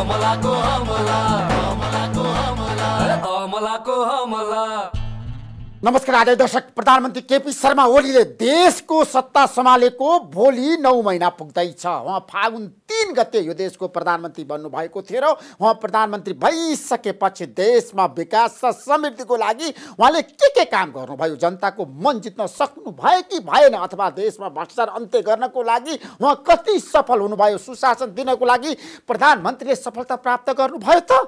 अमलाको अमला अमलाको अमला अमलाको अमला नमस्कार आज दर्शक प्रधानमन्त्री केपी शर्मा ओलीले देशको सत्ता सम्हालेको भोलि नौ महिना पुग्दैछ उहाँ फागुन तिन गते यो देशको प्रधानमन्त्री बन्नुभएको थियो र उहाँ प्रधानमन्त्री भइसकेपछि देशमा विकास र समृद्धिको लागि उहाँले के के काम गर्नुभयो जनताको मन जित्न सक्नु भयो कि भएन अथवा देशमा भ्रष्टाचार अन्त्य गर्नको लागि उहाँ कति सफल हुनुभयो सुशासन दिनको लागि प्रधानमन्त्रीले सफलता प्राप्त गर्नुभयो त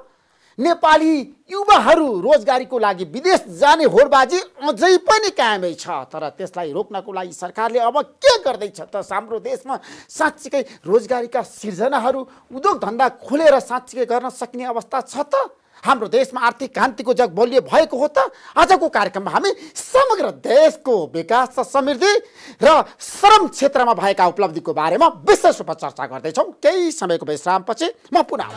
नेपाली युवाहरू रोजगारीको लागि विदेश जाने होरबाजी अझै पनि कायमै छ तर त्यसलाई रोक्नको लागि सरकारले अब के गर्दैछ त हाम्रो देशमा साँच्चीकै रोजगारीका सिर्जनाहरू उद्योग धन्दा खोलेर साँच्चीकै गर्न सक्ने अवस्था छ त हाम्रो देशमा आर्थिक क्रान्तिको जग बलियो भएको हो त आजको कार्यक्रममा हामी समग्र देशको विकास र समृद्धि र श्रम क्षेत्रमा भएका उपलब्धिको बारेमा विशेष रूपमा चर्चा गर्दैछौँ केही समयको विश्रामपछि म पुनः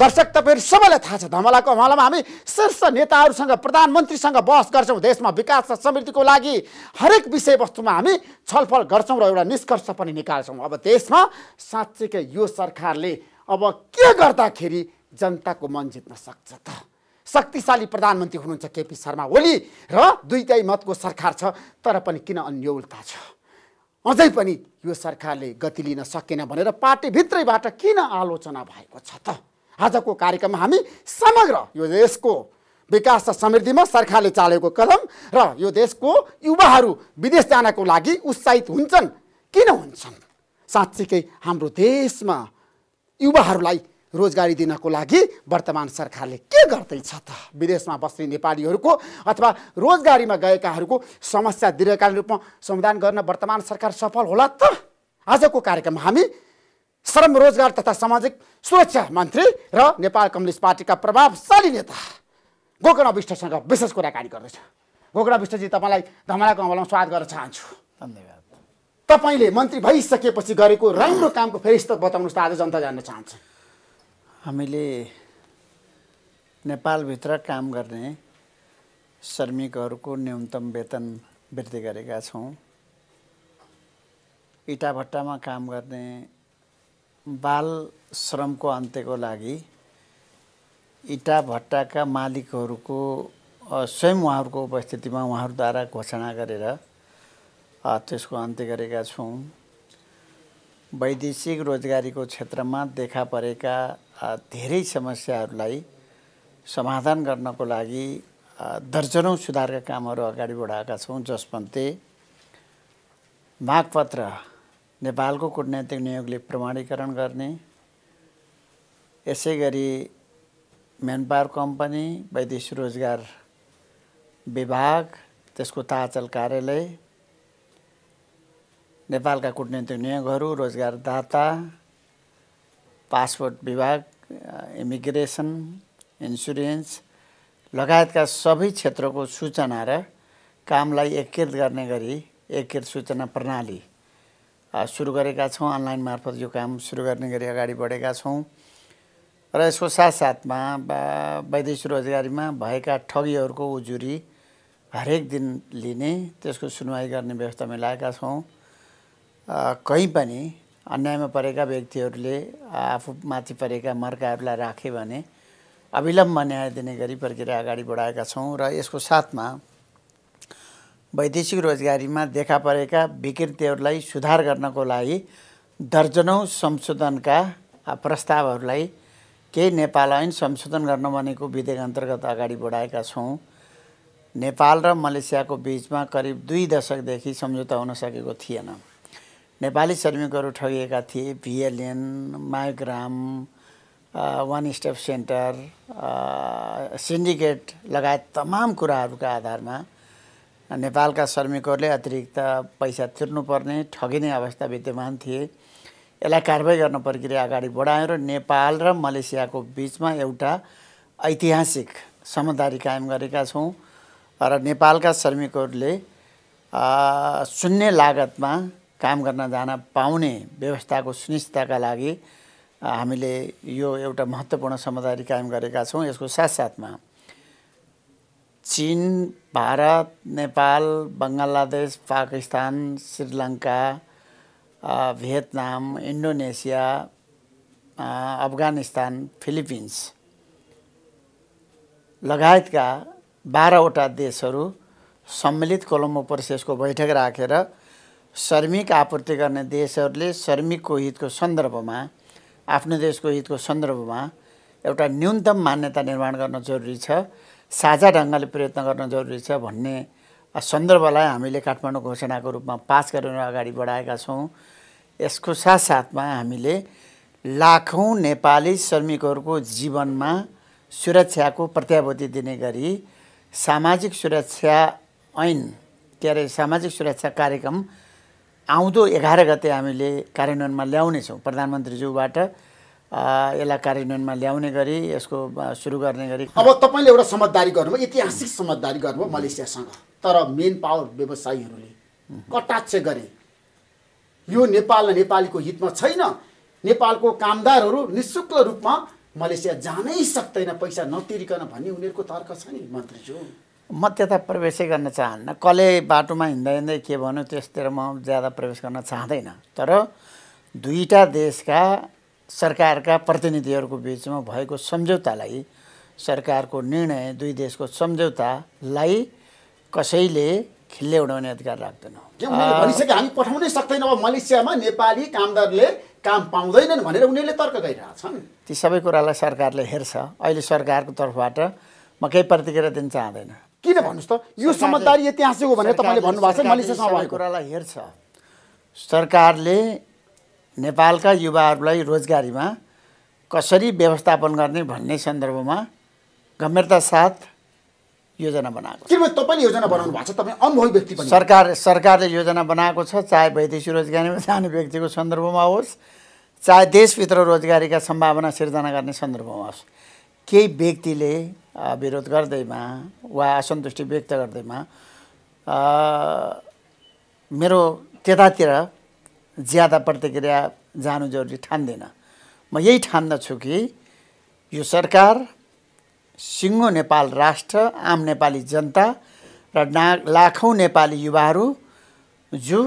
दर्शक तपाईँहरू सबैलाई थाहा छ धमलाको हमलामा हामी शीर्ष नेताहरूसँग प्रधानमन्त्रीसँग बहस गर्छौँ देशमा विकास र समृद्धिको लागि हरेक विषयवस्तुमा हामी छलफल गर्छौँ र एउटा निष्कर्ष पनि निकाल्छौँ अब देशमा साँच्चीकै यो सरकारले अब के गर्दाखेरि जनताको मन जित्न सक्छ त शक्तिशाली प्रधानमन्त्री हुनुहुन्छ केपी शर्मा ओली र दुईटै मतको सरकार छ तर पनि किन अन्यौलता छ अझै पनि यो सरकारले गति लिन सकेन भनेर पार्टीभित्रैबाट किन आलोचना भएको छ त आजको कार्यक्रममा हामी समग्र यो देशको विकास र समृद्धिमा सरकारले चालेको कदम र यो देशको युवाहरू विदेश जानको लागि उत्साहित हुन्छन् किन हुन्छन् साँच्चीकै हाम्रो देशमा युवाहरूलाई रोजगारी दिनको लागि वर्तमान सरकारले के गर्दैछ त विदेशमा बस्ने नेपालीहरूको अथवा रोजगारीमा गएकाहरूको समस्या दीर्घकालीन रूपमा समाधान गर्न वर्तमान सरकार सफल होला त आजको कार्यक्रममा हामी श्रम रोजगार तथा सामाजिक सुरक्षा मन्त्री र नेपाल कम्युनिस्ट पार्टीका प्रभावशाली नेता गोकर्ण विष्टसँग विशेष कुराकानी गर्दैछ गोकर्ण विष्टजी तपाईँलाई धमलाको अमलमा स्वागत गर्न चाहन्छु धन्यवाद तपाईँले मन्त्री भइसकेपछि गरेको राम्रो कामको फेरिस्त बताउनुहोस् त आज जनता जान्न चाहन्छ हामीले नेपालभित्र काम गर्ने श्रमिकहरूको न्यूनतम वेतन वृद्धि गरेका छौँ इँटा भट्टामा काम गर्ने बाल श्रमको अन्त्यको लागि इटा भट्टाका मालिकहरूको स्वयं उहाँहरूको उपस्थितिमा उहाँहरूद्वारा घोषणा गरेर त्यसको अन्त्य गरेका छौँ वैदेशिक रोजगारीको क्षेत्रमा देखा परेका धेरै समस्याहरूलाई समाधान गर्नको लागि दर्जनौँ सुधारका कामहरू अगाडि बढाएका छौँ जसमध्ये मागपत्र नेपालको कुटनैतिक नियोगले प्रमाणीकरण गर्ने यसै गरी पावर कम्पनी वैदेशिक रोजगार विभाग त्यसको ताचल कार्यालय नेपालका कुटनैतिक नियोगहरू रोजगारदाता पासपोर्ट विभाग इमिग्रेसन इन्सुरेन्स लगायतका सबै क्षेत्रको सूचना र कामलाई एकीकृत गर्ने गरी एकीकृत सूचना प्रणाली सुरु गरेका छौँ अनलाइन मार्फत यो काम सुरु गर्ने गरी अगाडि बढेका छौँ र यसको साथसाथमा वैदेशिक रोजगारीमा भएका ठगीहरूको उजुरी हरेक दिन लिने त्यसको सुनवाई गर्ने व्यवस्था मिलाएका छौँ कहीँ पनि अन्यायमा परेका व्यक्तिहरूले माथि परेका मर्काहरूलाई राखे भने अविलम्ब न्याय दिने गरी प्रक्रिया अगाडि बढाएका छौँ र यसको साथमा वैदेशिक रोजगारीमा देखा परेका विकृतिहरूलाई सुधार गर्नको लागि दर्जनौँ संशोधनका प्रस्तावहरूलाई केही नेपाल ऐन संशोधन गर्न भनेको विधेयक अन्तर्गत अगाडि बढाएका छौँ नेपाल र मलेसियाको बिचमा करिब दुई दशकदेखि सम्झौता हुन सकेको थिएन नेपाली श्रमिकहरू ठगिएका थिए VLN Migram one stop centre syndicate लगायत तमाम कुराहरूका आधारमा नेपालका श्रमिकहरूले अतिरिक्त पैसा तिर्नुपर्ने ठगिने अवस्था विद्यमान थिए यसलाई कारवाही गर्न प्रक्रिया अगाडि बढायो र नेपाल र मलेसियाको बिचमा एउटा ऐतिहासिक समझदारी कायम गरेका छौँ र नेपालका श्रमिकहरूले शून्य लागतमा काम गर्न जान पाउने व्यवस्थाको सुनिश्चितताका लागि हामीले यो एउटा महत्त्वपूर्ण समझदारी कायम गरेका छौँ यसको साथसाथमा चिन Bharat Nepal Bangladesh Pakistan Sri Lanka Vietnam Indonesia Afghanistan Philippines लगायतका बाह्रवटा देशहरू सम्मिलित कोलम्बो प्रसेसको बैठक राखेर श्रमिक आपूर्ति गर्ने देशहरूले श्रमिकको हितको सन्दर्भमा आफ्नो देशको हितको सन्दर्भमा एउटा न्यूनतम मान्यता निर्माण गर्न जरुरी छ साझा ढङ्गले प्रयत्न गर्न जरुरी छ भन्ने सन्दर्भलाई हामीले काठमाडौँ घोषणाको रूपमा पास गरेर अगाडि बढाएका छौँ यसको साथसाथमा हामीले लाखौँ नेपाली श्रमिकहरूको जीवनमा सुरक्षाको प्रत्याभूति दिने गरी सामाजिक सुरक्षा ऐन के अरे सामाजिक सुरक्षा कार्यक्रम आउँदो एघार गते हामीले कार्यान्वयनमा ल्याउनेछौँ प्रधानमन्त्रीज्यूबाट यसलाई कार्यान्वयनमा ल्याउने गरी यसको सुरु गर्ने गरी अब तपाईँले एउटा समझदारी गर्नुभयो ऐतिहासिक समझदारी गर्नुभयो मलेसियासँग तर मेन पावर व्यवसायीहरूले कटाक्ष गरे यो नेपाल र नेपालीको हितमा छैन नेपालको कामदारहरू निशुल्क रूपमा मलेसिया जानै सक्दैन पैसा नतिरिकन भन्ने उनीहरूको तर्क छ नि मन्त्रीज्यू म त्यता प्रवेशै गर्न चाहन्न कले बाटोमा हिँड्दा हिँड्दै के भन्यो त्यसतिर म ज्यादा प्रवेश गर्न चाहँदैन तर दुईवटा देशका सरकारका प्रतिनिधिहरूको बिचमा भएको सम्झौतालाई सरकारको निर्णय दुई देशको सम्झौतालाई कसैले खिल्ले उडाउने अधिकार राख्दैन भनिसके हामी पठाउनै सक्दैनौँ अब मलेसियामा नेपाली कामदारले काम पाउँदैनन् भनेर उनीहरूले तर्क गरिरहेछन् ती सबै कुरालाई सरकारले हेर्छ अहिले सरकारको तर्फबाट म केही प्रतिक्रिया दिन चाहँदैन किन भन्नुहोस् त यो समझदारी ऐतिहासिक हो भनेर तपाईँले भन्नुभएको छ मलेसियासँग भएको कुरालाई हेर्छ सरकारले नेपालका युवाहरूलाई रोजगारीमा कसरी व्यवस्थापन गर्ने भन्ने सन्दर्भमा गम्भीरता साथ योजना बनाएको तपाईँले योजना बनाउनु भएको छ तपाईँ अनुभवी व्यक्ति पनि सरकार सरकारले योजना बनाएको छ चाहे वैदेशिक रोजगारीमा जाने व्यक्तिको सन्दर्भमा होस् चाहे देशभित्र रोजगारीका सम्भावना सिर्जना गर्ने सन्दर्भमा होस् केही व्यक्तिले विरोध गर्दैमा वा असन्तुष्टि व्यक्त गर्दैमा मेरो त्यतातिर ज्यादा प्रतिक्रिया जानु जरुरी ठान्दिनँ म यही ठान्दछु कि यो सरकार सिङ्गो नेपाल राष्ट्र आम नेपाली जनता र ना लाखौँ नेपाली युवाहरू जो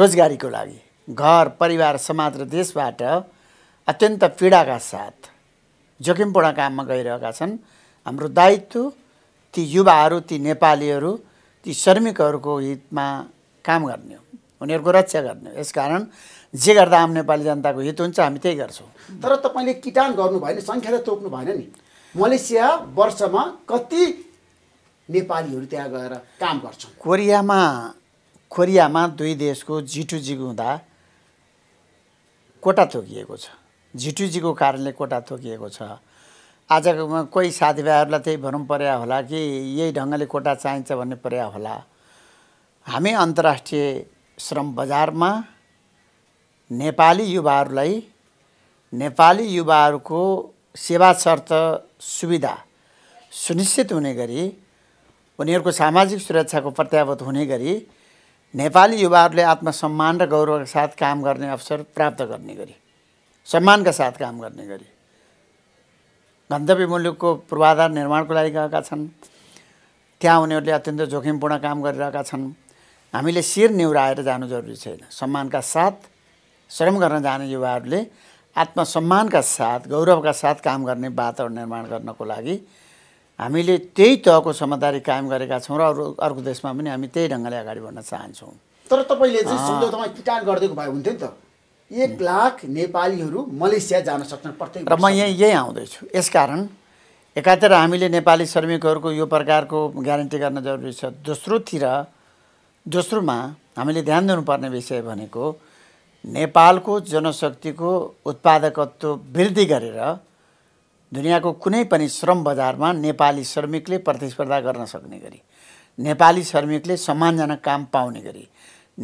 रोजगारीको लागि घर परिवार समाज र देशबाट अत्यन्त पीडाका साथ जोखिमपूर्ण काममा गइरहेका छन् हाम्रो दायित्व ती युवाहरू ती नेपालीहरू ती श्रमिकहरूको हितमा काम गर्ने हो उनीहरूको रक्षा गर्ने यसकारण जे गर्दा आम नेपाली जनताको हित हुन्छ हामी त्यही गर्छौँ तर तपाईँले किटान गर्नु भएन सङ्ख्या त तोक्नु भएन नि मलेसिया वर्षमा कति नेपालीहरू त्यहाँ गएर काम गर्छ कोरियामा कोरियामा दुई देशको जिटुजिगु हुँदा कोटा थोकिएको छ जिटुजीको कारणले कोटा थोकिएको छ आजकोमा कोही साथीभाइहरूलाई त्यही भनौँ पर्या होला कि यही ढङ्गले कोटा चाहिन्छ भन्ने पर्या होला हामी अन्तर्राष्ट्रिय श्रम बजारमा नेपाली युवाहरूलाई नेपाली युवाहरूको सेवा शर्त सुविधा सुनिश्चित हुने गरी उनीहरूको सामाजिक सुरक्षाको प्रत्यावत हुने गरी नेपाली युवाहरूले आत्मसम्मान र गौरवका साथ काम गर्ने अवसर प्राप्त गर्ने गरी सम्मानका साथ काम गर्ने गरी गन्तव्य मुलुकको पूर्वाधार निर्माणको लागि गएका छन् त्यहाँ उनीहरूले अत्यन्त जोखिमपूर्ण काम गरिरहेका छन् हामीले शिर निहुराएर जानु जरुरी छैन सम्मानका साथ श्रम गर्न जाने युवाहरूले आत्मसम्मानका साथ गौरवका साथ काम गर्ने वातावरण निर्माण गर्नको लागि हामीले त्यही तहको समझदारी कायम गरेका छौँ र अरू अर्को देशमा पनि हामी त्यही ढङ्गले अगाडि बढ्न चाहन्छौँ तर तपाईँले सम्झौतामा किटान गरिदिएको भए हुन्थ्यो नि त एक लाख नेपालीहरू मलेसिया जान सक्छन् प्रत्येक र म यहीँ यहीँ आउँदैछु यसकारण एकातिर हामीले नेपाली श्रमिकहरूको यो प्रकारको ग्यारेन्टी गर्न जरुरी छ दोस्रोतिर दोस्रोमा हामीले ध्यान दिनुपर्ने विषय भनेको नेपालको जनशक्तिको उत्पादकत्व वृद्धि गरेर दुनियाँको कुनै पनि श्रम बजारमा नेपाली श्रमिकले प्रतिस्पर्धा गर्न सक्ने गरी नेपाली श्रमिकले सम्मानजनक काम पाउने गरी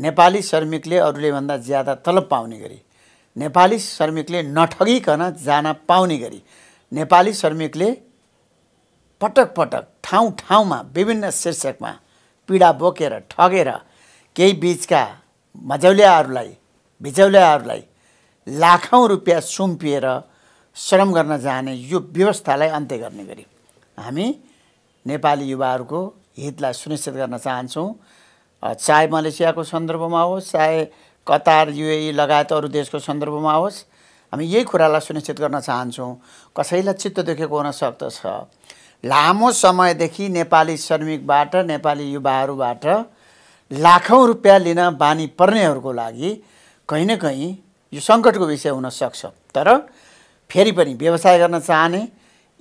नेपाली श्रमिकले अरूले भन्दा ज्यादा तलब पाउने गरी नेपाली श्रमिकले नठगिकन जान पाउने गरी नेपाली श्रमिकले पटक पटक ठाउँ ठाउँमा विभिन्न शीर्षकमा पीडा बोकेर ठगेर केही बिचका मजौलियाहरूलाई भिजौलियाहरूलाई लाखौँ रुपियाँ सुम्पिएर श्रम गर्न जाने यो व्यवस्थालाई अन्त्य गर्ने गरी हामी नेपाली युवाहरूको हितलाई सुनिश्चित गर्न चाहन्छौँ चाहे मलेसियाको सन्दर्भमा होस् चाहे कतार युए लगायत अरू देशको सन्दर्भमा होस् हामी यही कुरालाई सुनिश्चित गर्न चाहन्छौँ कसैलाई चित्त दुखेको सक्दछ लामो समयदेखि नेपाली श्रमिकबाट नेपाली युवाहरूबाट लाखौँ रुपियाँ लिन बानी पर्नेहरूको लागि कहीँ न कहीँ यो सङ्कटको विषय हुनसक्छ तर फेरि पनि व्यवसाय गर्न चाहने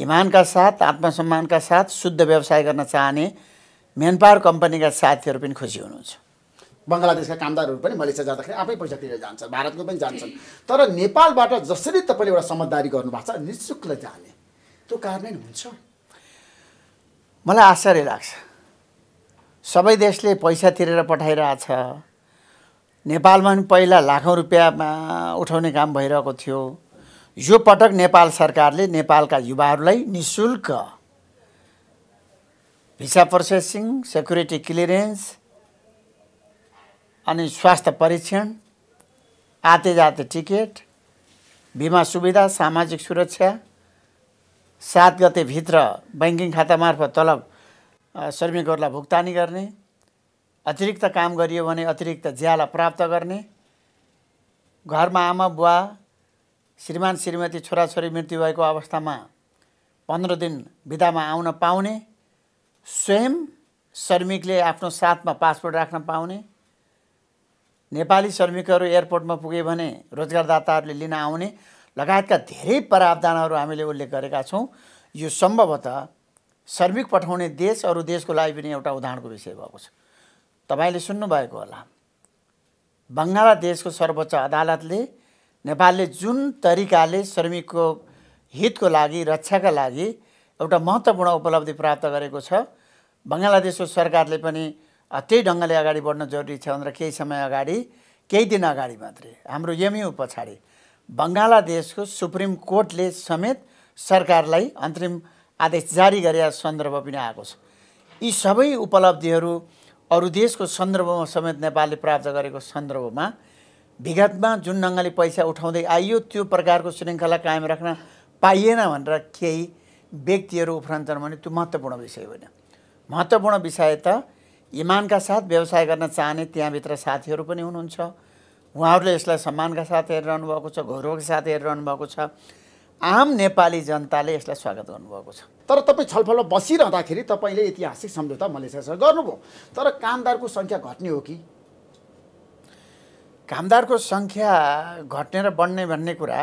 इमानका साथ आत्मसम्मानका साथ शुद्ध व्यवसाय गर्न चाहने पावर कम्पनीका साथीहरू पनि खुसी हुनुहुन्छ बङ्गलादेशका कामदारहरू पनि मलेसिया जाँदाखेरि आफै पैसा तिरेर जान्छन् भारतको पनि जान्छन् तर नेपालबाट जसरी तपाईँले एउटा समझदारी गर्नुभएको छ निशुल्क जाने त्यो कारण हुन्छ मलाई आश्चर्य लाग्छ सबै देशले पैसा तिरेर पठाइरहेछ नेपालमा पनि पहिला लाखौँ रुपियाँमा उठाउने काम भइरहेको थियो यो पटक नेपाल सरकारले नेपालका युवाहरूलाई नि शुल्क भिसा प्रोसेसिङ सेक्युरिटी क्लियरेन्स अनि स्वास्थ्य परीक्षण आते जाते टिकट बिमा सुविधा सामाजिक सुरक्षा सात गतेभित्र ब्याङ्किङ खाता मार्फत तलब श्रमिकहरूलाई भुक्तानी गर्ने अतिरिक्त काम गरियो भने अतिरिक्त ज्याला प्राप्त गर्ने घरमा आमा बुवा श्रीमान श्रीमती छोराछोरी मृत्यु भएको अवस्थामा पन्ध्र दिन बिदामा आउन पाउने स्वयं श्रमिकले आफ्नो साथमा पासपोर्ट राख्न पाउने नेपाली श्रमिकहरू एयरपोर्टमा पुगे भने रोजगारदाताहरूले लिन आउने लगायतका धेरै प्रावधानहरू हामीले उल्लेख गरेका छौँ यो सम्भवतः श्रमिक पठाउने देश अरू देशको लागि पनि एउटा उदाहरणको विषय भएको छ तपाईँले सुन्नुभएको होला बङ्गलादेशको सर्वोच्च अदालतले नेपालले जुन तरिकाले श्रमिकको हितको लागि रक्षाका लागि एउटा महत्त्वपूर्ण उपलब्धि प्राप्त गरेको छ बङ्गलादेशको सरकारले पनि त्यही ढङ्गले अगाडि बढ्न जरुरी छ भनेर केही समय अगाडि केही दिन अगाडि मात्रै हाम्रो यमयु पछाडि बङ्गलादेशको सुप्रिम कोर्टले समेत सरकारलाई अन्तरिम आदेश जारी गरे सन्दर्भ पनि आएको छ यी सबै उपलब्धिहरू अरू देशको सन्दर्भमा समेत नेपालले प्राप्त गरेको सन्दर्भमा विगतमा जुन ढङ्गले पैसा उठाउँदै आइयो त्यो प्रकारको श्रृङ्खला कायम राख्न पाइएन भनेर केही व्यक्तिहरू उफ्रन्छन् भने त्यो महत्त्वपूर्ण विषय होइन महत्त्वपूर्ण विषय त इमानका साथ व्यवसाय गर्न चाहने त्यहाँभित्र साथीहरू पनि हुनुहुन्छ उहाँहरूले यसलाई सम्मानका साथ हेरिरहनु भएको छ गौरवका साथ हेरिरहनु भएको छ आम नेपाली जनताले यसलाई स्वागत गर्नुभएको छ तर तपाईँ छलफलमा बसिरहँदाखेरि तपाईँले ऐतिहासिक सम्झौता मलेसियासँग गर्नुभयो तर कामदारको सङ्ख्या घट्ने हो कि कामदारको सङ्ख्या घट्ने र बढ्ने भन्ने कुरा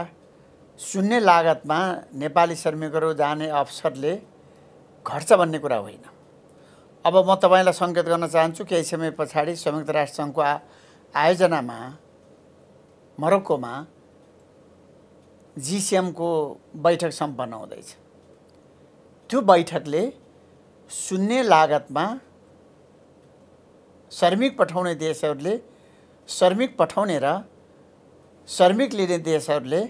शून्य लागतमा नेपाली श्रमिकहरू जाने अवसरले घट्छ भन्ने कुरा होइन अब म तपाईँलाई सङ्केत गर्न चाहन्छु केही समय पछाडि संयुक्त राष्ट्रसङ्घको आयोजनामा मरक्कोमा जिसिएमको बैठक सम्पन्न हुँदैछ त्यो बैठकले शून्य लागतमा श्रमिक पठाउने देशहरूले श्रमिक पठाउने र श्रमिक लिने देशहरूले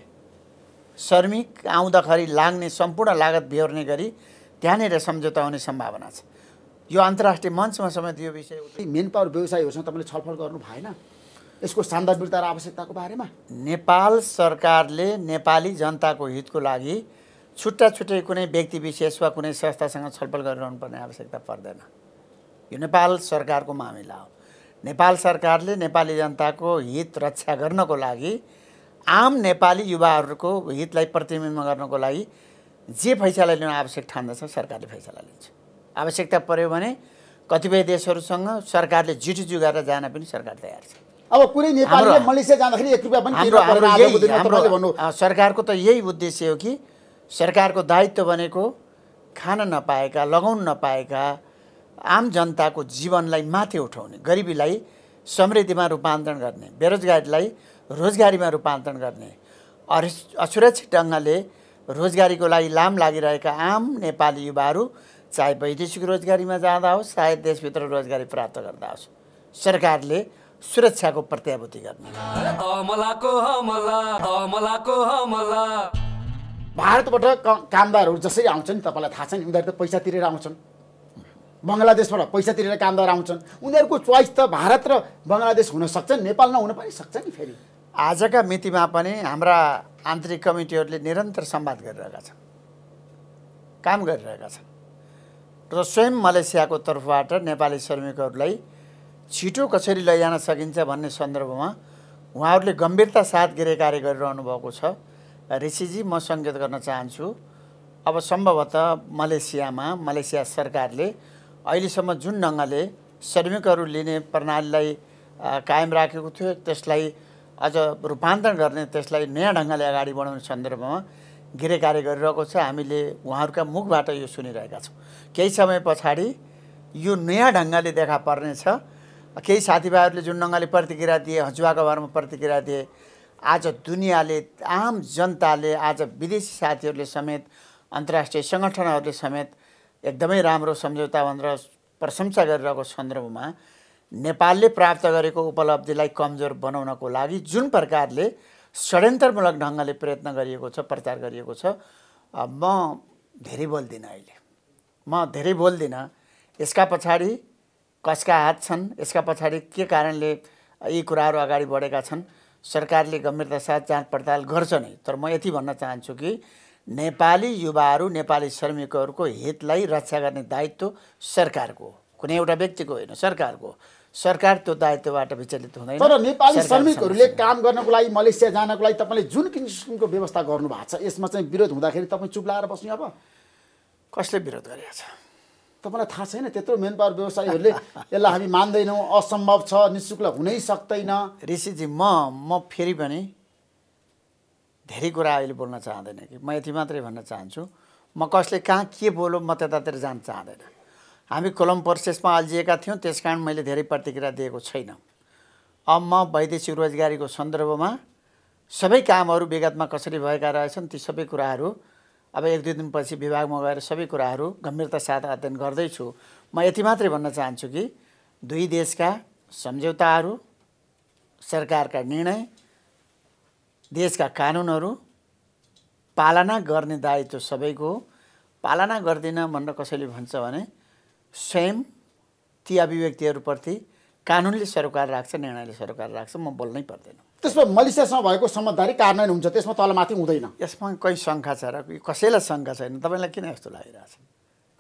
श्रमिक आउँदाखेरि लाग्ने सम्पूर्ण लागत बेहोर्ने गरी त्यहाँनिर सम्झौता हुने सम्भावना छ यो अन्तर्राष्ट्रिय मञ्चमा समेत यो विषय मेन पावर व्यवसायीहरूसँग तपाईँले छलफल गर्नु भएन यसको सान्दर्भिकता र आवश्यकताको बारेमा नेपाल सरकारले नेपाली जनताको हितको लागि छुट्टा छुट्टै कुनै व्यक्ति विशेष वा कुनै संस्थासँग छलफल गरिरहनु पर्ने आवश्यकता पर्दैन यो नेपाल सरकारको मामिला हो नेपाल सरकारले नेपाली जनताको हित रक्षा गर्नको लागि आम नेपाली युवाहरूको हितलाई प्रतिबिम्ब गर्नको लागि जे फैसला लिन आवश्यक ठान्दछ सरकारले फैसला लिन्छ आवश्यकता पऱ्यो भने कतिपय देशहरूसँग सरकारले जुटुजु जुगाएर जान पनि सरकार तयार छ अब कुनै नेपालीले मलेसिया जाँदाखेरि एक रुपियाँ पनि भन्नु सरकारको त यही उद्देश्य हो कि सरकारको दायित्व भनेको खान नपाएका लगाउन नपाएका आम जनताको जीवनलाई माथि उठाउने गरिबीलाई समृद्धिमा रूपान्तरण गर्ने बेरोजगारीलाई रोजगारीमा रूपान्तरण गर्ने असुरक्षित ढङ्गले रोजगारीको लागि लाम लागिरहेका आम नेपाली युवाहरू चाहे वैदेशिक रोजगारीमा जाँदा होस् चाहे देशभित्र रोजगारी प्राप्त गर्दा होस् सरकारले सुरक्षाको प्रत्याभूति गर्ने भारतबाट कामदारहरू जसरी आउँछन् तपाईँलाई थाहा छ नि उनीहरू त पैसा तिरेर आउँछन् बङ्गलादेशबाट पैसा तिरेर कामदार आउँछन् उनीहरूको चोइस त भारत र बङ्गलादेश सक्छ नेपाल नहुन पनि सक्छ नि फेरि आजका मितिमा पनि हाम्रा आन्तरिक कमिटीहरूले निरन्तर सम्वाद गरिरहेका छन् काम गरिरहेका छन् र स्वयं मलेसियाको तर्फबाट नेपाली श्रमिकहरूलाई छिटो कसरी लैजान सकिन्छ भन्ने सन्दर्भमा उहाँहरूले गम्भीरता साथ गृह कार्य गरिरहनु भएको छ ऋषिजी म सङ्केत गर्न चाहन्छु अब सम्भवतः मलेसियामा मलेसिया सरकारले अहिलेसम्म जुन ढङ्गले श्रमिकहरू लिने प्रणालीलाई कायम राखेको थियो त्यसलाई अझ रूपान्तरण गर्ने त्यसलाई नयाँ ढङ्गले अगाडि बढाउने सन्दर्भमा गृह कार्य गरिरहेको छ हामीले उहाँहरूका मुखबाट यो सुनिरहेका छौँ केही समय पछाडि यो नयाँ ढङ्गले देखा पर्नेछ केही साथीभाइहरूले जुन ढङ्गले प्रतिक्रिया दिए हजुवाको बारेमा प्रतिक्रिया दिए आज दुनियाँले आम जनताले आज विदेशी साथीहरूले समेत अन्तर्राष्ट्रिय सङ्गठनहरूले समेत एकदमै राम्रो सम्झौता भनेर प्रशंसा गरिरहेको सन्दर्भमा नेपालले प्राप्त गरेको उपलब्धिलाई कमजोर बनाउनको लागि जुन प्रकारले षड्यन्त्रमूलक ढङ्गले प्रयत्न गरिएको छ प्रचार गरिएको छ म धेरै बोल्दिनँ अहिले म धेरै बोल्दिनँ यसका पछाडि कसका हात छन् यसका पछाडि के कारणले यी कुराहरू अगाडि बढेका छन् सरकारले गम्भीरतासाथ जाँच पडताल गर्छ नै तर म यति भन्न चाहन्छु कि नेपाली युवाहरू नेपाली श्रमिकहरूको हितलाई रक्षा गर्ने दायित्व सरकारको कुनै एउटा व्यक्तिको होइन सरकारको सरकार त्यो दायित्वबाट विचलित हुँदैन तर नेपाली श्रमिकहरूले काम गर्नको लागि मलेसिया जानको लागि तपाईँले जुन किसिमको व्यवस्था गर्नुभएको छ यसमा चाहिँ विरोध हुँदाखेरि तपाईँ चुप लाएर बस्ने अब कसले विरोध गरेको छ तपाईँलाई थाहा छैन त्यत्रो मेन पावर व्यवसायीहरूले यसलाई हामी मान्दैनौँ असम्भव छ निशुल्क हुनै सक्दैन ऋषिजी म म फेरि पनि धेरै कुरा अहिले बोल्न चाहँदैन कि म यति मात्रै भन्न चाहन्छु म कसले कहाँ के बोलो म त्यतातिर जान चाहँदैन हामी कोलम प्रोसेसमा अल्झिएका थियौँ त्यस कारण मैले धेरै प्रतिक्रिया दिएको छैन अब म वैदेशिक रोजगारीको सन्दर्भमा सबै कामहरू विगतमा कसरी भएका रहेछन् ती सबै कुराहरू अब एक दुई दिनपछि विभागमा गएर सबै कुराहरू गम्भीरता साथ अध्ययन गर्दैछु म यति मात्रै भन्न चाहन्छु कि दुई देशका सम्झौताहरू सरकारका निर्णय देशका कानुनहरू पालना गर्ने दायित्व सबैको पालना गर्दिनँ भनेर कसैले भन्छ भने स्वयं ती अभिव्यक्तिहरूप्रति कानुनले सरोकार राख्छ निर्णयले सरोकार राख्छ म बोल्नै पर्दैन त्यसमा मलेसियासँग भएको समझदारी कार्यान्वयन हुन्छ त्यसमा तलमाथि हुँदैन यसमा कहीँ शङ्का छ र कसैलाई शङ्का छैन तपाईँलाई किन यस्तो लागिरहेछ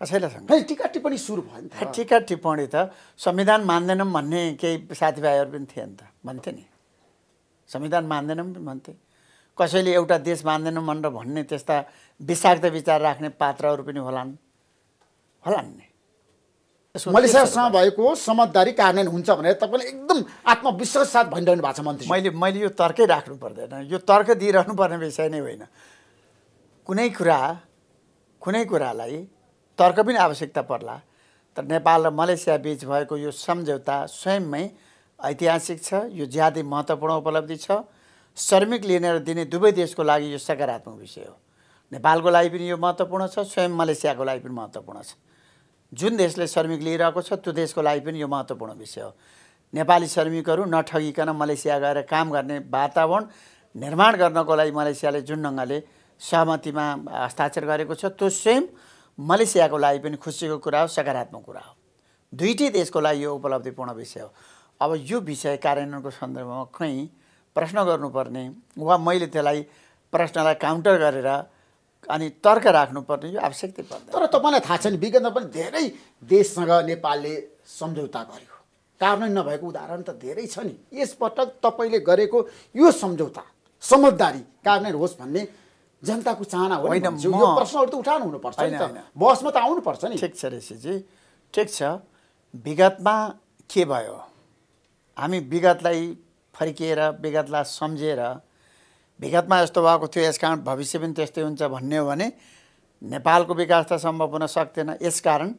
कसैलाई शङ्का टिका टिप्पणी सुरु भयो नि त टिका टिप्पणी त संविधान मान्दैनौँ भन्ने केही साथीभाइहरू पनि थिए नि त भन्थे नि संविधान मान्दैनौँ पनि भन्थे कसैले एउटा देश मान्दैनौँ भनेर भन्ने त्यस्ता विषाक्त विचार राख्ने पात्रहरू पनि होलान् होलान् नि मलेसियासँग भएको समझदारी कार्यान्वयन हुन्छ भनेर तपाईँले एकदम आत्मविश्वास साथ भनिरहनु भएको छ मन्त्री मैले मैले यो तर्कै राख्नु पर्दैन यो तर्क दिइरहनु पर्ने विषय नै होइन कुनै कुरा कुनै कुरालाई तर्क पनि आवश्यकता पर्ला तर नेपाल र मलेसिया बिच भएको यो सम्झौता स्वयंमै ऐतिहासिक छ यो ज्यादै महत्त्वपूर्ण उपलब्धि छ श्रमिक लिने र दिने दुवै देशको लागि यो सकारात्मक विषय हो नेपालको लागि पनि यो महत्त्वपूर्ण छ स्वयं मलेसियाको लागि पनि महत्त्वपूर्ण छ जुन देशले श्रमिक लिइरहेको छ त्यो देशको लागि पनि यो महत्त्वपूर्ण विषय हो नेपाली श्रमिकहरू नठगिकन मलेसिया गएर काम गर्ने वातावरण निर्माण गर्नको लागि मलेसियाले जुन ढङ्गले सहमतिमा हस्ताक्षर गरेको छ त्यो सेम मलेसियाको लागि पनि खुसीको कुरा हो सकारात्मक कुरा हो दुइटै देशको लागि यो उपलब्धिपूर्ण विषय हो अब यो विषय कार्यान्वयनको सन्दर्भमा कहीँ प्रश्न गर्नुपर्ने वा मैले त्यसलाई प्रश्नलाई काउन्टर गरेर अनि तर्क राख्नुपर्ने यो आवश्यकता पर्छ तर तपाईँलाई थाहा छ नि विगतमा पनि धेरै देशसँग नेपालले सम्झौता गर्यो कारण नभएको उदाहरण त धेरै छ नि यसपटक तपाईँले गरेको यो सम्झौता समझदारी कारण होस् भन्ने जनताको चाहना होइन प्रश्नहरू त उठाउनु हुनुपर्छ बसमा त आउनुपर्छ नि ठिक छ ऋषिजी ठिक छ विगतमा के भयो हामी विगतलाई फर्किएर विगतलाई सम्झेर विगतमा यस्तो भएको थियो यसकारण भविष्य पनि त्यस्तै हुन्छ भन्ने हो भने नेपालको विकास त सम्भव हुन सक्दैन यसकारण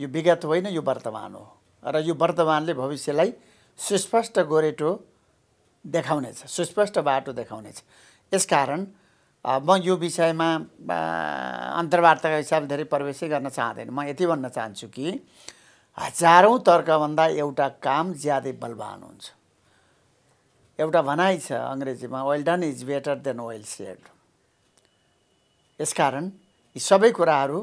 यो विगत होइन यो वर्तमान हो र यो वर्तमानले भविष्यलाई सुस्पष्ट गोरेटो देखाउनेछ सुस्पष्ट बाटो देखाउनेछ यसकारण म यो विषयमा अन्तर्वार्ताको हिसाबले धेरै प्रवेशै गर्न चाहँदैन म यति भन्न चाहन्छु कि हजारौँ तर्कभन्दा एउटा काम ज्यादै बलवान हुन्छ एउटा भनाइ छ अङ्ग्रेजीमा well done is better than well said यसकारण यी सबै कुराहरू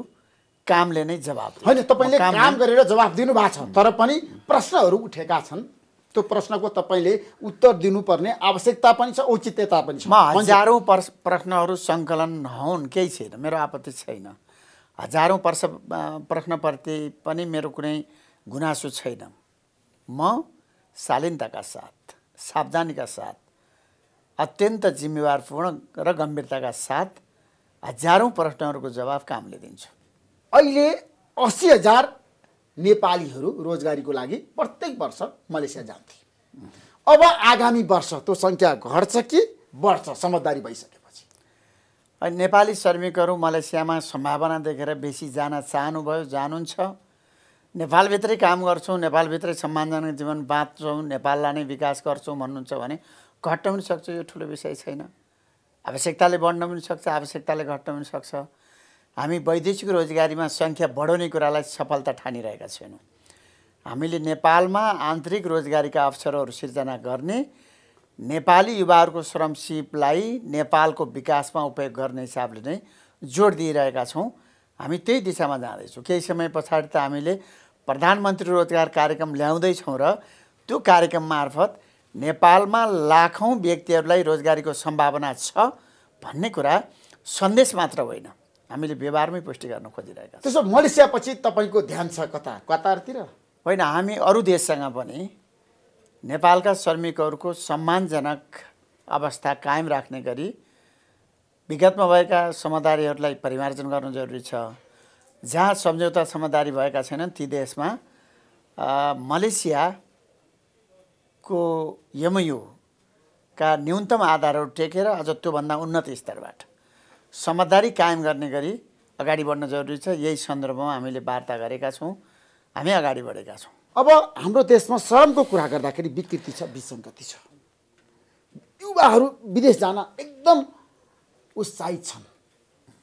कामले नै जवाब होइन तपाईँले काम गरेर जवाब दिनुभएको छ तर पनि प्रश्नहरू उठेका छन् त्यो प्रश्नको तपाईँले उत्तर दिनुपर्ने आवश्यकता पनि छ औचित्यता पनि छ हजारौँ पर्स प्रश्नहरू सङ्कलन हुन् केही छैन मेरो आपत्ति छैन हजारौँ प्रश प्रश्नप्रति पनि मेरो कुनै गुनासो छैन म शालीनताका साथ सावधानीका साथ अत्यन्त जिम्मेवारपूर्ण र गम्भीरताका साथ हजारौँ प्रश्नहरूको जवाब कामले दिन्छ अहिले असी हजार नेपालीहरू रोजगारीको लागि प्रत्येक वर्ष मलेसिया जान्थे अब आगामी वर्ष त्यो सङ्ख्या घट्छ कि बढ्छ समझदारी भइसकेपछि नेपाली श्रमिकहरू मलेसियामा सम्भावना देखेर बेसी जान चाहनुभयो जानुहुन्छ नेपालभित्रै काम गर्छौँ नेपालभित्रै सम्मानजनक जीवन बाँच्छौँ नेपाललाई नै विकास गर्छौँ भन्नुहुन्छ भने घट्न पनि सक्छ यो ठुलो विषय छैन आवश्यकताले बढ्न पनि सक्छ आवश्यकताले घट्न पनि सक्छ हामी वैदेशिक रोजगारीमा सङ्ख्या बढाउने कुरालाई सफलता ठानिरहेका छैनौँ हामीले नेपालमा आन्तरिक रोजगारीका अवसरहरू सिर्जना गर्ने नेपाली युवाहरूको श्रमशिपलाई नेपालको विकासमा उपयोग गर्ने हिसाबले नै जोड दिइरहेका छौँ हामी त्यही दिशामा जाँदैछौँ केही समय पछाडि त हामीले प्रधानमन्त्री रोजगार कार्यक्रम ल्याउँदैछौँ र त्यो कार्यक्रम मार्फत नेपालमा लाखौँ व्यक्तिहरूलाई रोजगारीको सम्भावना छ भन्ने कुरा सन्देश मात्र होइन हामीले व्यवहारमै पुष्टि गर्न खोजिरहेका छौँ त्यसो मलेसियापछि तपाईँको ध्यान छ कता कतारतिर होइन हामी अरू देशसँग पनि नेपालका श्रमिकहरूको सम्मानजनक अवस्था कायम राख्ने गरी विगतमा भएका समदारीहरूलाई परिमार्जन गर्नु जरुरी छ जहाँ सम्झौता समझदारी भएका छैनन् ती देशमा मलेसियाको यमयुका न्यूनतम आधारहरू टेकेर अझ त्योभन्दा उन्नत स्तरबाट समझदारी कायम गर्ने गरी अगाडि बढ्न जरुरी छ यही सन्दर्भमा हामीले वार्ता गरेका छौँ हामी अगाडि बढेका छौँ अब हाम्रो देशमा श्रमको कुरा गर्दाखेरि विकृति छ विसङ्गति छ युवाहरू विदेश जान एकदम उत्साहित छन्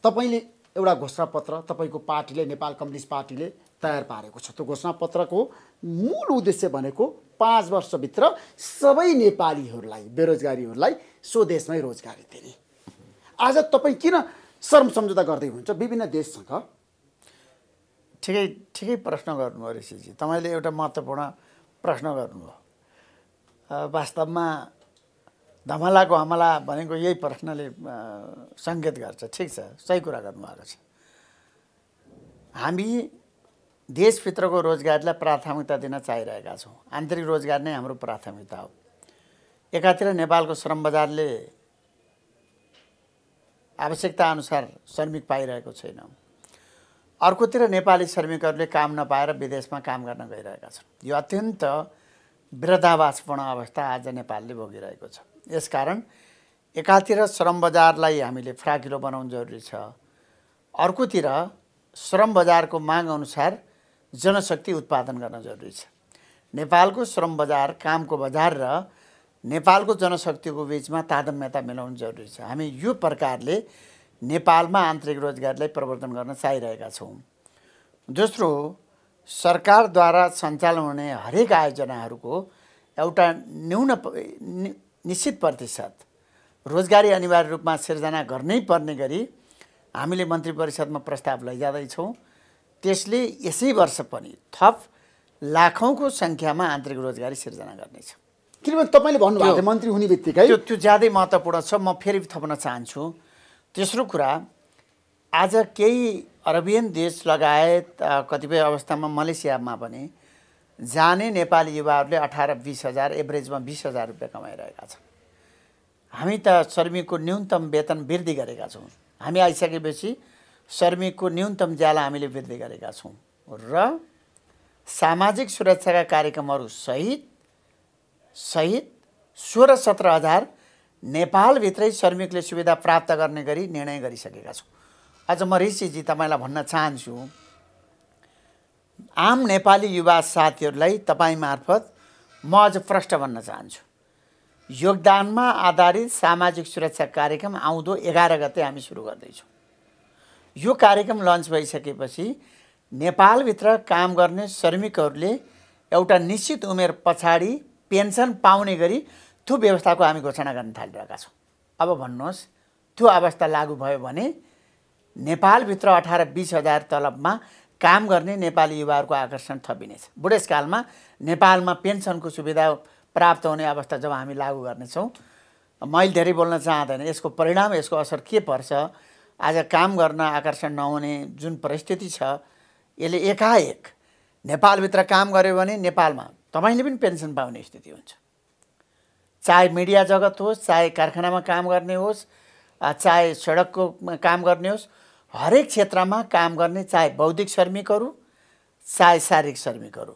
तपाईँले एउटा घोषणापत्र तपाईँको पार्टीले नेपाल कम्युनिस्ट पार्टीले तयार पारेको छ त्यो घोषणापत्रको मूल उद्देश्य भनेको पाँच वर्षभित्र सबै नेपालीहरूलाई बेरोजगारीहरूलाई स्वदेशमै रोजगारी दिने आज तपाईँ किन श्रम सम्झौता गर्दै हुनुहुन्छ विभिन्न देशसँग ठिकै ठिकै प्रश्न गर्नुभयो ऋषिजी तपाईँले एउटा महत्त्वपूर्ण प्रश्न गर्नुभयो वास्तवमा धमलाको हमला भनेको यही प्रश्नले सङ्केत गर्छ ठिक छ सही कुरा गर्नुभएको छ हामी देशभित्रको रोजगारीलाई प्राथमिकता दिन चाहिरहेका छौँ आन्तरिक रोजगार नै हाम्रो प्राथमिकता हो एकातिर नेपालको श्रम बजारले आवश्यकता अनुसार श्रमिक पाइरहेको छैन अर्कोतिर नेपाली श्रमिकहरूले काम नपाएर विदेशमा काम गर्न गइरहेका छन् यो अत्यन्त वृद्धावासपूर्ण अवस्था आज नेपालले भोगिरहेको छ यसकारण एकातिर श्रम बजारलाई हामीले फ्राकिलो बनाउनु जरुरी छ अर्कोतिर श्रम बजारको माग अनुसार जनशक्ति उत्पादन गर्न जरुरी छ नेपालको श्रम बजार कामको बजार र नेपालको जनशक्तिको बिचमा तादम्यता मिलाउनु जरुरी छ हामी यो प्रकारले नेपालमा आन्तरिक रोजगारलाई प्रवर्तन गर्न चाहिरहेका छौँ दोस्रो सरकारद्वारा सञ्चालन हुने हरेक आयोजनाहरूको एउटा न्यून निश्चित प्रतिशत रोजगारी अनिवार्य रूपमा सिर्जना गर्नै पर्ने गरी हामीले मन्त्री परिषदमा प्रस्ताव लैजाँदैछौँ त्यसले यसै वर्ष पनि थप लाखौँको सङ्ख्यामा आन्तरिक रोजगारी सिर्जना गर्नेछ किनभने तपाईँले भन्नुभएको थियो मन्त्री हुने बित्तिकै त्यो त्यो ज्यादै महत्त्वपूर्ण छ म फेरि थप्न चाहन्छु तेस्रो कुरा आज केही अरबियन देश लगायत कतिपय अवस्थामा मलेसियामा पनि जाने नेपाली युवाहरूले अठार बिस हजार एभरेजमा बिस हजार रुपियाँ कमाइरहेका छन् हामी त श्रमिकको न्यूनतम वेतन वृद्धि गरेका छौँ हामी आइसकेपछि श्रमिकको न्यूनतम ज्याला हामीले वृद्धि गरेका छौँ र सामाजिक सुरक्षाका कार्यक्रमहरू सहित सहित सोह्र सत्र हजार नेपालभित्रै श्रमिकले सुविधा प्राप्त गर्ने गरी निर्णय गरिसकेका छौँ आज म ऋषिजी तपाईँलाई भन्न चाहन्छु आम नेपाली युवा साथीहरूलाई तपाईँ मार्फत म अझ प्रष्ट भन्न चाहन्छु योगदानमा आधारित सामाजिक सुरक्षा कार्यक्रम आउँदो एघार गते हामी सुरु गर्दैछौँ यो कार्यक्रम लन्च भइसकेपछि नेपालभित्र काम गर्ने श्रमिकहरूले एउटा निश्चित उमेर पछाडि पेन्सन पाउने गरी त्यो व्यवस्थाको हामी घोषणा गर्न थालिरहेका छौँ अब भन्नुहोस् त्यो अवस्था लागू भयो भने नेपालभित्र अठार बिस हजार तलबमा काम गर्ने नेपाली युवाहरूको आकर्षण थपिनेछ बुढेसकालमा नेपालमा पेन्सनको सुविधा प्राप्त हुने अवस्था जब हामी लागू गर्नेछौँ मैले धेरै बोल्न चाहँदैन यसको परिणाम यसको असर के पर्छ आज काम गर्न आकर्षण नहुने जुन परिस्थिति छ यसले एकाएक नेपालभित्र काम गऱ्यो भने नेपालमा तपाईँले पनि पेन्सन पाउने स्थिति हुन्छ चाहे मिडिया जगत होस् चाहे कारखानामा काम गर्ने होस् चाहे सडकको काम गर्ने होस् हरेक क्षेत्रमा काम गर्ने चाहे बौद्धिक श्रमिकहरू चाहे शारीरिक श्रमिकहरू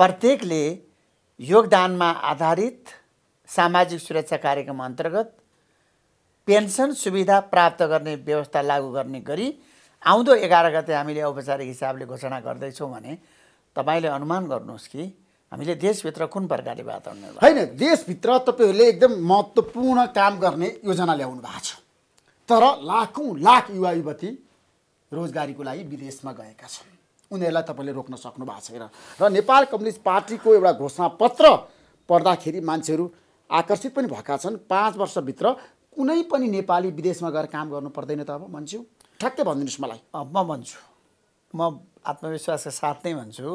प्रत्येकले योगदानमा आधारित सामाजिक सुरक्षा कार्यक्रम अन्तर्गत पेन्सन सुविधा प्राप्त गर्ने व्यवस्था लागू गर्ने गरी आउँदो एघार गते हामीले औपचारिक हिसाबले घोषणा गर्दैछौँ भने तपाईँले अनुमान गर्नुहोस् कि हामीले देशभित्र कुन प्रकारले वातावरण होइन देशभित्र तपाईँहरूले एकदम महत्त्वपूर्ण काम गर्ने योजना ल्याउनु भएको छ तर लाखौँ लाख युवा युवती रोजगारीको लागि विदेशमा गएका छन् उनीहरूलाई तपाईँले रोक्न सक्नु भएको छैन र नेपाल कम्युनिस्ट पार्टीको एउटा घोषणापत्र पढ्दाखेरि मान्छेहरू आकर्षित पनि भएका छन् पाँच वर्षभित्र कुनै पनि नेपाली विदेशमा गएर काम गर्नु पर्दैन त अब भन्छु ठ्याक्कै भनिदिनुहोस् मलाई म भन्छु म आत्मविश्वासका साथ नै भन्छु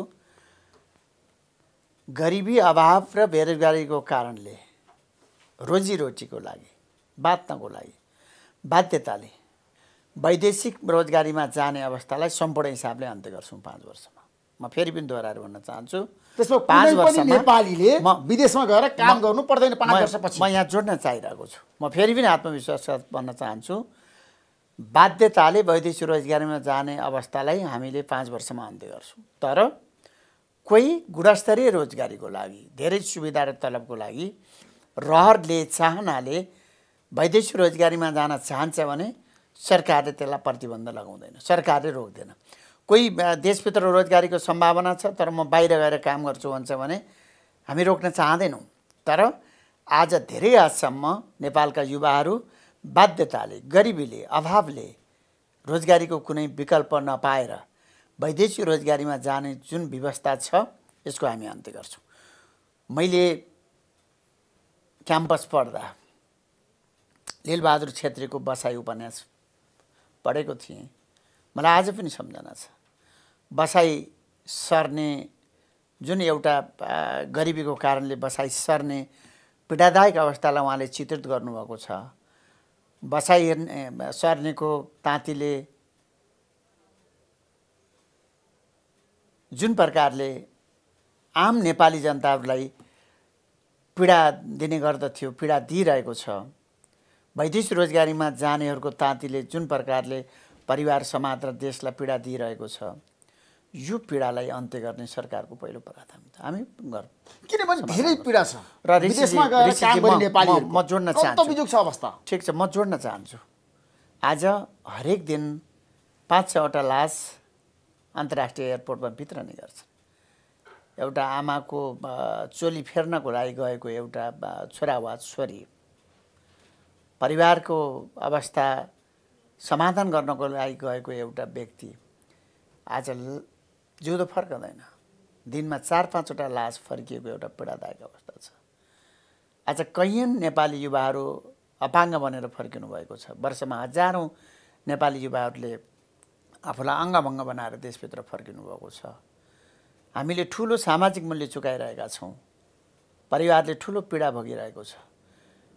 गरिबी अभाव र बेरोजगारीको कारणले रोजीरोटीको लागि बाँच्नको लागि बाध्यताले वैदेशिक रोजगारीमा जाने अवस्थालाई सम्पूर्ण हिसाबले अन्त्य गर्छौँ पाँच वर्षमा म फेरि पनि दोहोऱ्याएर भन्न चाहन्छु त्यसमा पाँच वर्ष नेपालीले म विदेशमा गएर काम गर्नु पर्दैन पाँच वर्षपछि म यहाँ जोड्न चाहिरहेको छु म फेरि पनि आत्मविश्वास भन्न चाहन्छु बाध्यताले वैदेशिक रोजगारीमा जाने अवस्थालाई हामीले पाँच वर्षमा अन्त्य गर्छौँ तर कोही गुणस्तरीय रोजगारीको लागि धेरै सुविधा र तलबको लागि रहरले चाहनाले वैदेशिक रोजगारीमा जान चाहन्छ भने सरकारले त्यसलाई प्रतिबन्ध लगाउँदैन सरकारले रोक्दैन कोही देशभित्र रोजगारीको सम्भावना छ तर म बाहिर गएर काम गर्छु भन्छ भने हामी रोक्न चाहँदैनौँ तर आज धेरै हदसम्म नेपालका युवाहरू बाध्यताले गरिबीले अभावले रोजगारीको कुनै विकल्प नपाएर वैदेशिक रोजगारीमा जाने जुन व्यवस्था छ यसको हामी अन्त्य गर्छौँ मैले क्याम्पस पढ्दा लिलबहादुर छेत्रीको बसाई उपन्यास पढेको थिएँ मलाई आज पनि सम्झना छ बसाई सर्ने जुन एउटा गरिबीको कारणले बसाई सर्ने पीडादायक अवस्थालाई उहाँले चित्रित गर्नुभएको छ बसाइ हेर्ने सर्नेको ताँतीले जुन प्रकारले आम नेपाली जनताहरूलाई पीडा दिने गर्दथ्यो पीडा दिइरहेको छ वैदेश रोजगारीमा जानेहरूको तातीले जुन प्रकारले परिवार समाज र देशलाई पीडा दिइरहेको छ यो पीडालाई अन्त्य गर्ने सरकारको पहिलो प्राथमिकता हामी गर्छौँ किनभने धेरै पीडा छ र म जोड्न चाहन्छु अवस्था ठिक छ म जोड्न चाहन्छु आज हरेक दिन पाँच छवटा लास अन्तर्राष्ट्रिय एयरपोर्टमा भित्रने गर्छ एउटा आमाको चोली फेर्नको लागि गएको एउटा छोरा वा छोरी परिवारको अवस्था समाधान गर्नको लागि गएको एउटा व्यक्ति आज जिउँदो फर्कँदैन दिनमा चार पाँचवटा लास फर्किएको एउटा पीडादायक अवस्था छ आज कैयन नेपाली युवाहरू अपाङ्ग बनेर फर्किनु भएको छ वर्षमा हजारौँ नेपाली युवाहरूले आफूलाई अङ्गभङ्ग बनाएर देशभित्र फर्किनु भएको छ हामीले ठुलो सामाजिक मूल्य चुकाइरहेका छौँ परिवारले ठुलो पीडा भोगिरहेको छ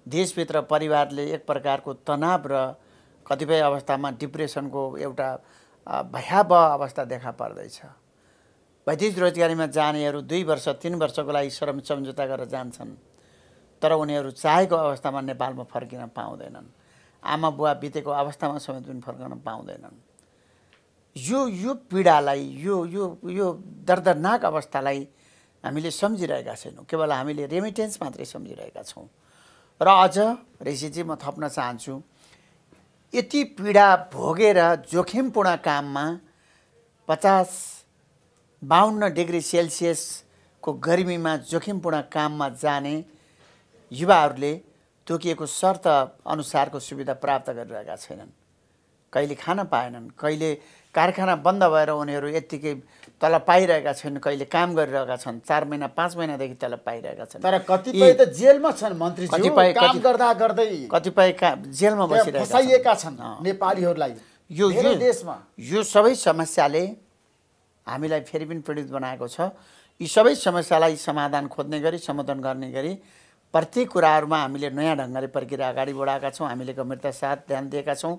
देशभित्र परिवारले एक प्रकारको तनाव र कतिपय अवस्थामा डिप्रेसनको एउटा भयावह अवस्था देखा पर्दैछ वैदेशिक रोजगारीमा जानेहरू दुई वर्ष तिन वर्षको लागि श्रम सम्झौता गरेर जान्छन् तर उनीहरू चाहेको अवस्थामा नेपालमा फर्किन पाउँदैनन् आमा बुवा बितेको अवस्थामा समेत पनि फर्कन पाउँदैनन् यो यो पीडालाई यो यो यो दर्दनाक अवस्थालाई हामीले सम्झिरहेका छैनौँ केवल हामीले रेमिटेन्स मात्रै सम्झिरहेका छौँ र अझ ऋषिजी म थप्न चाहन्छु यति पीडा भोगेर जोखिमपूर्ण काममा पचास बाहन्न डिग्री सेल्सियसको गर्मीमा जोखिमपूर्ण काममा जाने युवाहरूले तोकिएको शर्त अनुसारको सुविधा प्राप्त गरिरहेका छैनन् कहिले खान पाएनन् कहिले कारखाना बन्द भएर उनीहरू यत्तिकै तल पाइरहेका छैनन् कहिले काम गरिरहेका छन् चार महिना पाँच महिनादेखि तल पाइरहेका छन् तर कतिपय त जेलमा छन् मन्त्री कतिपय काम गर्दा गर्दै कतिपय जेलमा बसिरहेका छन् नेपालीहरूलाई यो देशमा यो सबै समस्याले हामीलाई फेरि पनि पीडित बनाएको छ यी सबै समस्यालाई समाधान खोज्ने गरी समाधान गर्ने गरी प्रत्येक कुराहरूमा हामीले नयाँ ढङ्गले प्रक्रिया अगाडि बढाएका छौँ हामीले गम्भीरता साथ ध्यान दिएका छौँ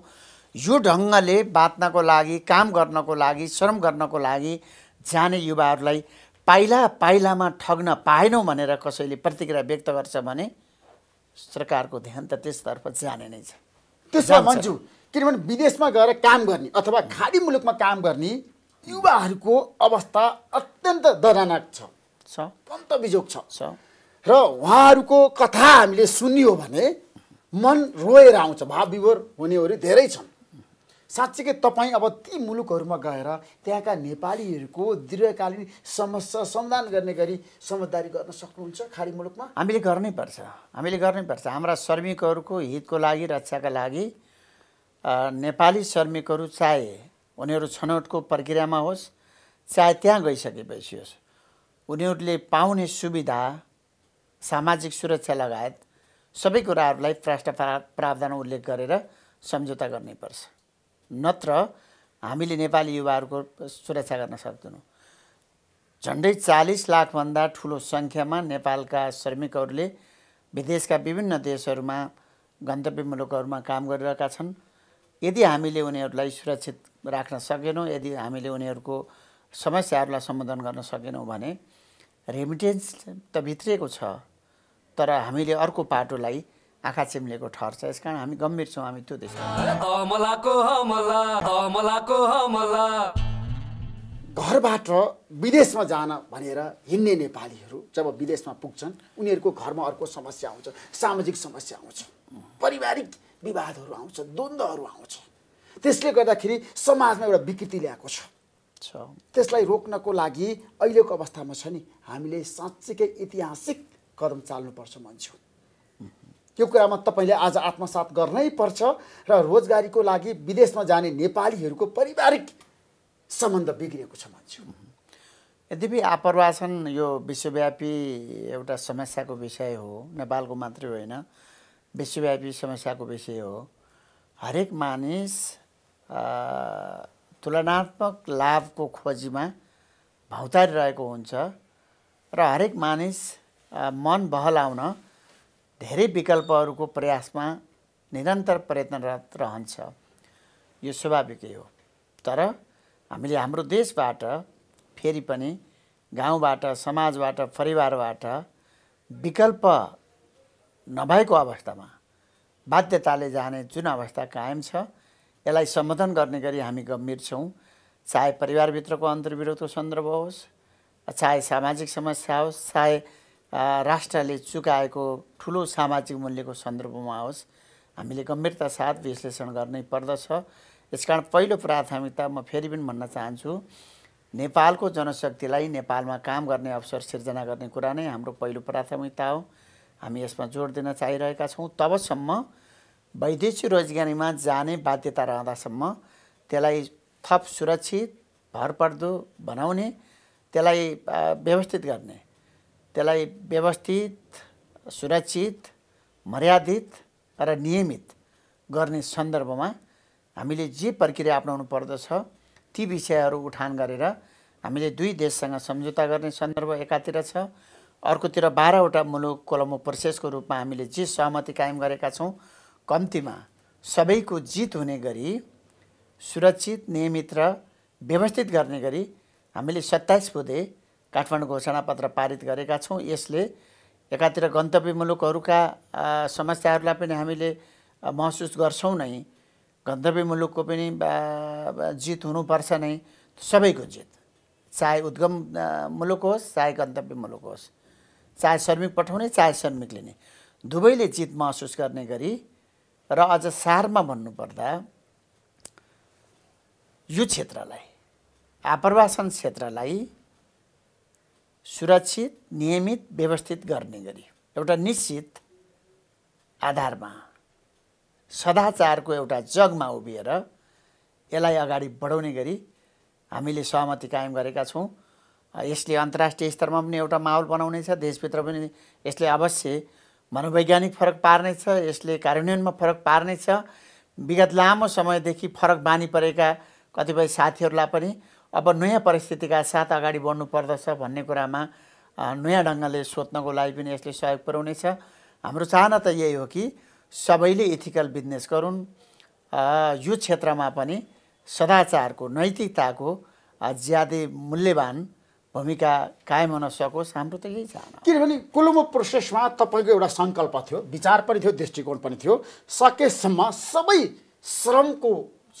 यो ढङ्गले बाँच्नको लागि काम गर्नको लागि श्रम गर्नको लागि जाने युवाहरूलाई पाइला पाइलामा ठग्न पाएनौँ भनेर कसैले प्रतिक्रिया व्यक्त गर्छ भने सरकारको ध्यान त त्यसतर्फ जाने नै छ त्यसमा भन्छु किनभने विदेशमा गएर काम गर्ने अथवा खाडी मुलुकमा काम गर्ने युवाहरूको अवस्था अत्यन्त दरानाक छ पन्त बिजोग छ र उहाँहरूको कथा हामीले सुनियो भने मन रोएर आउँछ भाव विभोर हुनेहरू धेरै छन् साँच्चीकै तपाईँ अब ती मुलुकहरूमा गएर त्यहाँका नेपालीहरूको दीर्घकालीन समस्या समाधान गर्ने गरी समझदारी गर्न सक्नुहुन्छ खाडी मुलुकमा हामीले गर्नै पर्छ हामीले गर्नै पर्छ हाम्रा श्रमिकहरूको हितको लागि रक्षाका लागि नेपाली श्रमिकहरू चाहे उनीहरू छनौटको प्रक्रियामा होस् चाहे त्यहाँ गइसकेपछि होस् उनीहरूले पाउने सुविधा सामाजिक सुरक्षा लगायत सबै कुराहरूलाई प्रष्ट प्रावधान उल्लेख गरेर सम्झौता गर्नैपर्छ नत्र हामीले नेपाली युवाहरूको सुरक्षा गर्न सक्दैनौँ झन्डै चालिस लाखभन्दा ठुलो सङ्ख्यामा नेपालका श्रमिकहरूले विदेशका विभिन्न देशहरूमा गन्तव्य मुलुकहरूमा काम गरिरहेका छन् यदि हामीले उनीहरूलाई सुरक्षित राख्न सकेनौँ यदि हामीले उनीहरूको समस्याहरूलाई सम्बोधन गर्न सकेनौँ भने रेमिटेन्स त भित्रिएको छ तर हामीले अर्को पाटोलाई आँखा चिम्लेको ठहर छ यस कारण हामी गम्भीर छौँ हामी त्यो देश घरबाट विदेशमा जान भनेर हिँड्ने नेपालीहरू जब विदेशमा पुग्छन् उनीहरूको घरमा अर्को समस्या आउँछ सामाजिक समस्या आउँछ पारिवारिक विवादहरू आउँछ द्वन्द्वहरू आउँछ त्यसले गर्दाखेरि समाजमा एउटा विकृति ल्याएको छ त्यसलाई रोक्नको लागि अहिलेको अवस्थामा छ नि हामीले साँच्चीकै ऐतिहासिक कदम चाल्नुपर्छ मान्छौँ त्यो कुरामा तपाईँले आज आत्मसात गर्नै पर्छ र रोजगारीको लागि विदेशमा जाने नेपालीहरूको पारिवारिक सम्बन्ध बिग्रिएको छ मान्छु यद्यपि आप्रवासन यो विश्वव्यापी एउटा समस्याको विषय हो नेपालको मात्रै होइन विश्वव्यापी समस्याको विषय हो हरेक मानिस तुलनात्मक लाभको खोजीमा भौतारिरहेको हुन्छ र हरेक मानिस मन बहलाउन धेरै विकल्पहरूको प्रयासमा निरन्तर प्रयत्नरत रहन्छ यो स्वाभाविकै हो तर हामीले हाम्रो देशबाट फेरि पनि गाउँबाट समाजबाट परिवारबाट विकल्प नभएको अवस्थामा बाध्यताले जाने जुन अवस्था कायम छ यसलाई सम्बोधन गर्ने गरी हामी गम्भीर छौँ चाहे परिवारभित्रको अन्तर्विरोधको सन्दर्भ होस् चाहे सामाजिक समस्या होस् चाहे राष्ट्रले चुकाएको ठुलो सामाजिक मूल्यको सन्दर्भमा होस् हामीले गम्भीरता साथ विश्लेषण गर्नै पर्दछ यसकारण पहिलो प्राथमिकता म फेरि पनि भन्न चाहन्छु नेपालको जनशक्तिलाई नेपालमा काम गर्ने अवसर सिर्जना गर्ने कुरा नै हाम्रो पहिलो प्राथमिकता हो हामी यसमा जोड दिन चाहिरहेका छौँ तबसम्म वैदेशिक रोजगारीमा जाने बाध्यता रहँदासम्म त्यसलाई थप सुरक्षित भरपर्दो बनाउने त्यसलाई व्यवस्थित गर्ने त्यसलाई व्यवस्थित सुरक्षित मर्यादित र नियमित गर्ने सन्दर्भमा हामीले जे प्रक्रिया अप्नाउनु पर्दछ ती विषयहरू उठान गरेर हामीले दुई देशसँग सम्झौता गर्ने सन्दर्भ एकातिर छ अर्कोतिर बाह्रवटा मुलुक कोलम्बो प्रोसेसको रूपमा हामीले जे सहमति कायम गरेका छौँ कम्तीमा सबैको जित हुने गरी सुरक्षित नियमित र व्यवस्थित गर्ने गरी हामीले सत्ताइस बुधे काठमाडौँ घोषणापत्र पारित गरेका छौँ यसले एकातिर गन्तव्य मुलुकहरूका समस्याहरूलाई पनि हामीले महसुस गर्छौँ नै गन्तव्य मुलुकको पनि जित हुनुपर्छ नै सबैको जित चाहे उद्गम मुलुक होस् चाहे गन्तव्य मुलुक होस् चाहे श्रमिक पठाउने चाहे श्रमिक लिने दुवैले जित महसुस गर्ने गरी र अझ सारमा भन्नुपर्दा यो क्षेत्रलाई आप्रवासन क्षेत्रलाई सुरक्षित नियमित व्यवस्थित गर्ने गरी एउटा निश्चित आधारमा सदाचारको एउटा जगमा उभिएर यसलाई अगाडि बढाउने गरी हामीले सहमति कायम गरेका छौँ यसले अन्तर्राष्ट्रिय स्तरमा पनि एउटा माहौल बनाउनेछ देशभित्र पनि यसले अवश्य मनोवैज्ञानिक फरक पार्नेछ यसले कार्यान्वयनमा फरक पार्नेछ विगत लामो समयदेखि फरक बानी परेका कतिपय साथीहरूलाई पनि अब नयाँ परिस्थितिका साथ अगाडि बढ्नु पर्दछ भन्ने कुरामा नयाँ ढङ्गले सोध्नको लागि पनि यसले सहयोग पुऱ्याउनेछ हाम्रो चाहना त यही हो कि सबैले इथिकल बिजनेस गरून् यो क्षेत्रमा पनि सदाचारको नैतिकताको ज्यादै मूल्यवान भूमिका कायम हुन सकोस् हाम्रो त यही चाहना किनभने कुलोमो प्रोसेसमा तपाईँको एउटा सङ्कल्प थियो विचार पनि थियो दृष्टिकोण पनि थियो सकेसम्म सबै श्रमको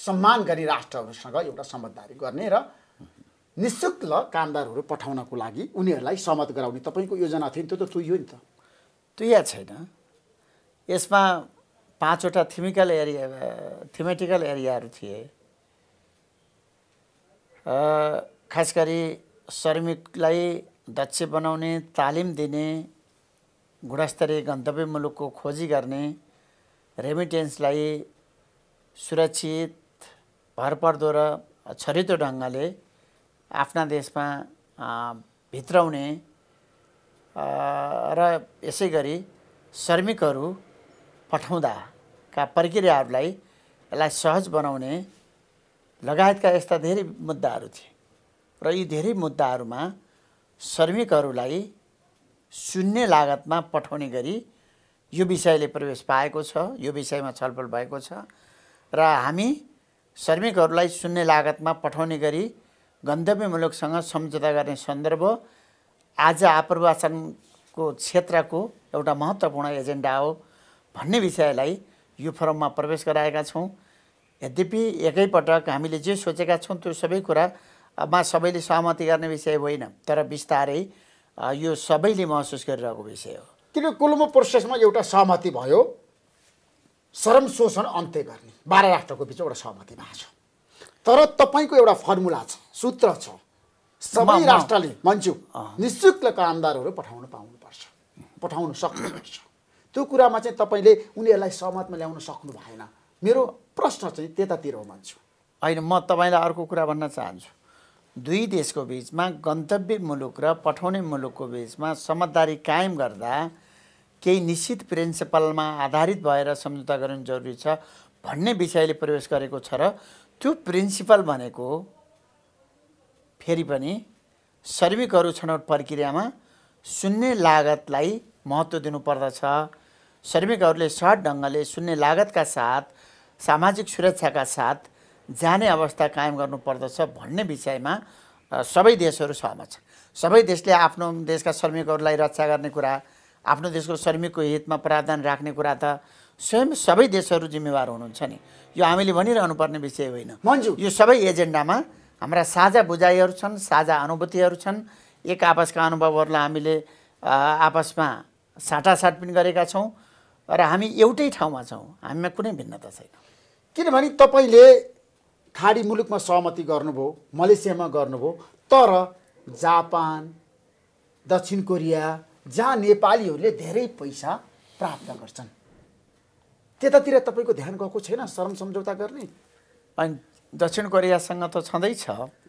सम्मान गरी राष्ट्रहरूसँग एउटा समझदारी गर्ने र निशुल्क कामदारहरू पठाउनको लागि उनीहरूलाई सहमत गराउने तपाईँको योजना थियो नि त्यो त तुइयो नि त तुइया छैन यसमा पाँचवटा थिमिकल एरिया थिमेटिकल एरियाहरू थिए खास गरी श्रमिकलाई दक्ष बनाउने तालिम दिने गुणस्तरीय गन्तव्य मुलुकको खोजी गर्ने रेमिटेन्सलाई सुरक्षित भरपर्दो र छरितो ढङ्गले आफ्ना देशमा भित्राउने र यसै गरी श्रमिकहरू पठाउँदाका प्रक्रियाहरूलाई यसलाई सहज बनाउने लगायतका यस्ता धेरै मुद्दाहरू थिए र यी धेरै मुद्दाहरूमा श्रमिकहरूलाई शून्य लागतमा पठाउने गरी यो विषयले प्रवेश पाएको छ यो विषयमा छलफल भएको छ र हामी श्रमिकहरूलाई शून्य लागतमा पठाउने गरी गन्तव्य मुलुकसँग सम्झौता गर्ने सन्दर्भ आज आप्रवासनको क्षेत्रको एउटा महत्त्वपूर्ण एजेन्डा हो भन्ने विषयलाई यो फोरममा प्रवेश गराएका छौँ यद्यपि एकैपटक हामीले जे सोचेका छौँ त्यो सबै कुरामा सबैले सहमति गर्ने विषय होइन तर बिस्तारै यो सबैले महसुस गरिरहेको विषय हो किन कोलोमो प्रोसेसमा एउटा सहमति भयो श्रम शोषण अन्त्य गर्ने बाह्र राष्ट्रको बिच एउटा सहमति भएको छ तर तपाईँको एउटा फर्मुला छ सूत्र छ सबै राष्ट्रले भन्छु निशुल्क कामदारहरू पठाउन पाउनुपर्छ पठाउन सक्नुपर्छ त्यो कुरामा चाहिँ तपाईँले उनीहरूलाई सहमतमा ल्याउन सक्नु भएन मेरो प्रश्न चाहिँ त्यतातिर हो भन्छु होइन म तपाईँलाई अर्को कुरा भन्न चाहन्छु दुई देशको बिचमा गन्तव्य मुलुक र पठाउने मुलुकको बिचमा समझदारी कायम गर्दा केही निश्चित प्रिन्सिपलमा आधारित भएर सम्झौता गर्नु जरुरी छ भन्ने विषयले प्रवेश गरेको छ र त्यो प्रिन्सिपल भनेको फेरि पनि सर्विकहरू छनौट प्रक्रियामा शून्य लागतलाई महत्त्व दिनुपर्दछ श्रमिकहरूले सहज ढङ्गले शून्य लागतका साथ सामाजिक सुरक्षाका साथ जाने अवस्था कायम गर्नुपर्दछ भन्ने विषयमा सबै देशहरू सहमत छन् सबै देशले आफ्नो देशका श्रमिकहरूलाई रक्षा गर्ने कुरा आफ्नो देशको श्रमिकको हितमा प्रावधान राख्ने कुरा त स्वयं सबै देशहरू जिम्मेवार हुनुहुन्छ नि यो हामीले भनिरहनु पर्ने विषय होइन मन्जु यो सबै एजेन्डामा हाम्रा साझा बुझाइहरू छन् साझा अनुभूतिहरू छन् एक आपसका अनुभवहरूलाई हामीले आपसमा साटासाट पनि गरेका छौँ र हामी एउटै ठाउँमा छौँ हामीमा कुनै भिन्नता छैन किनभने तपाईँले खाडी मुलुकमा सहमति गर्नुभयो मलेसियामा गर्नुभयो तर जापान दक्षिण कोरिया जहाँ नेपालीहरूले धेरै पैसा प्राप्त गर्छन् त्यतातिर तपाईँको ध्यान गएको छैन श्रम सम्झौता गर्ने अनि दक्षिण कोरियासँग त छँदैछ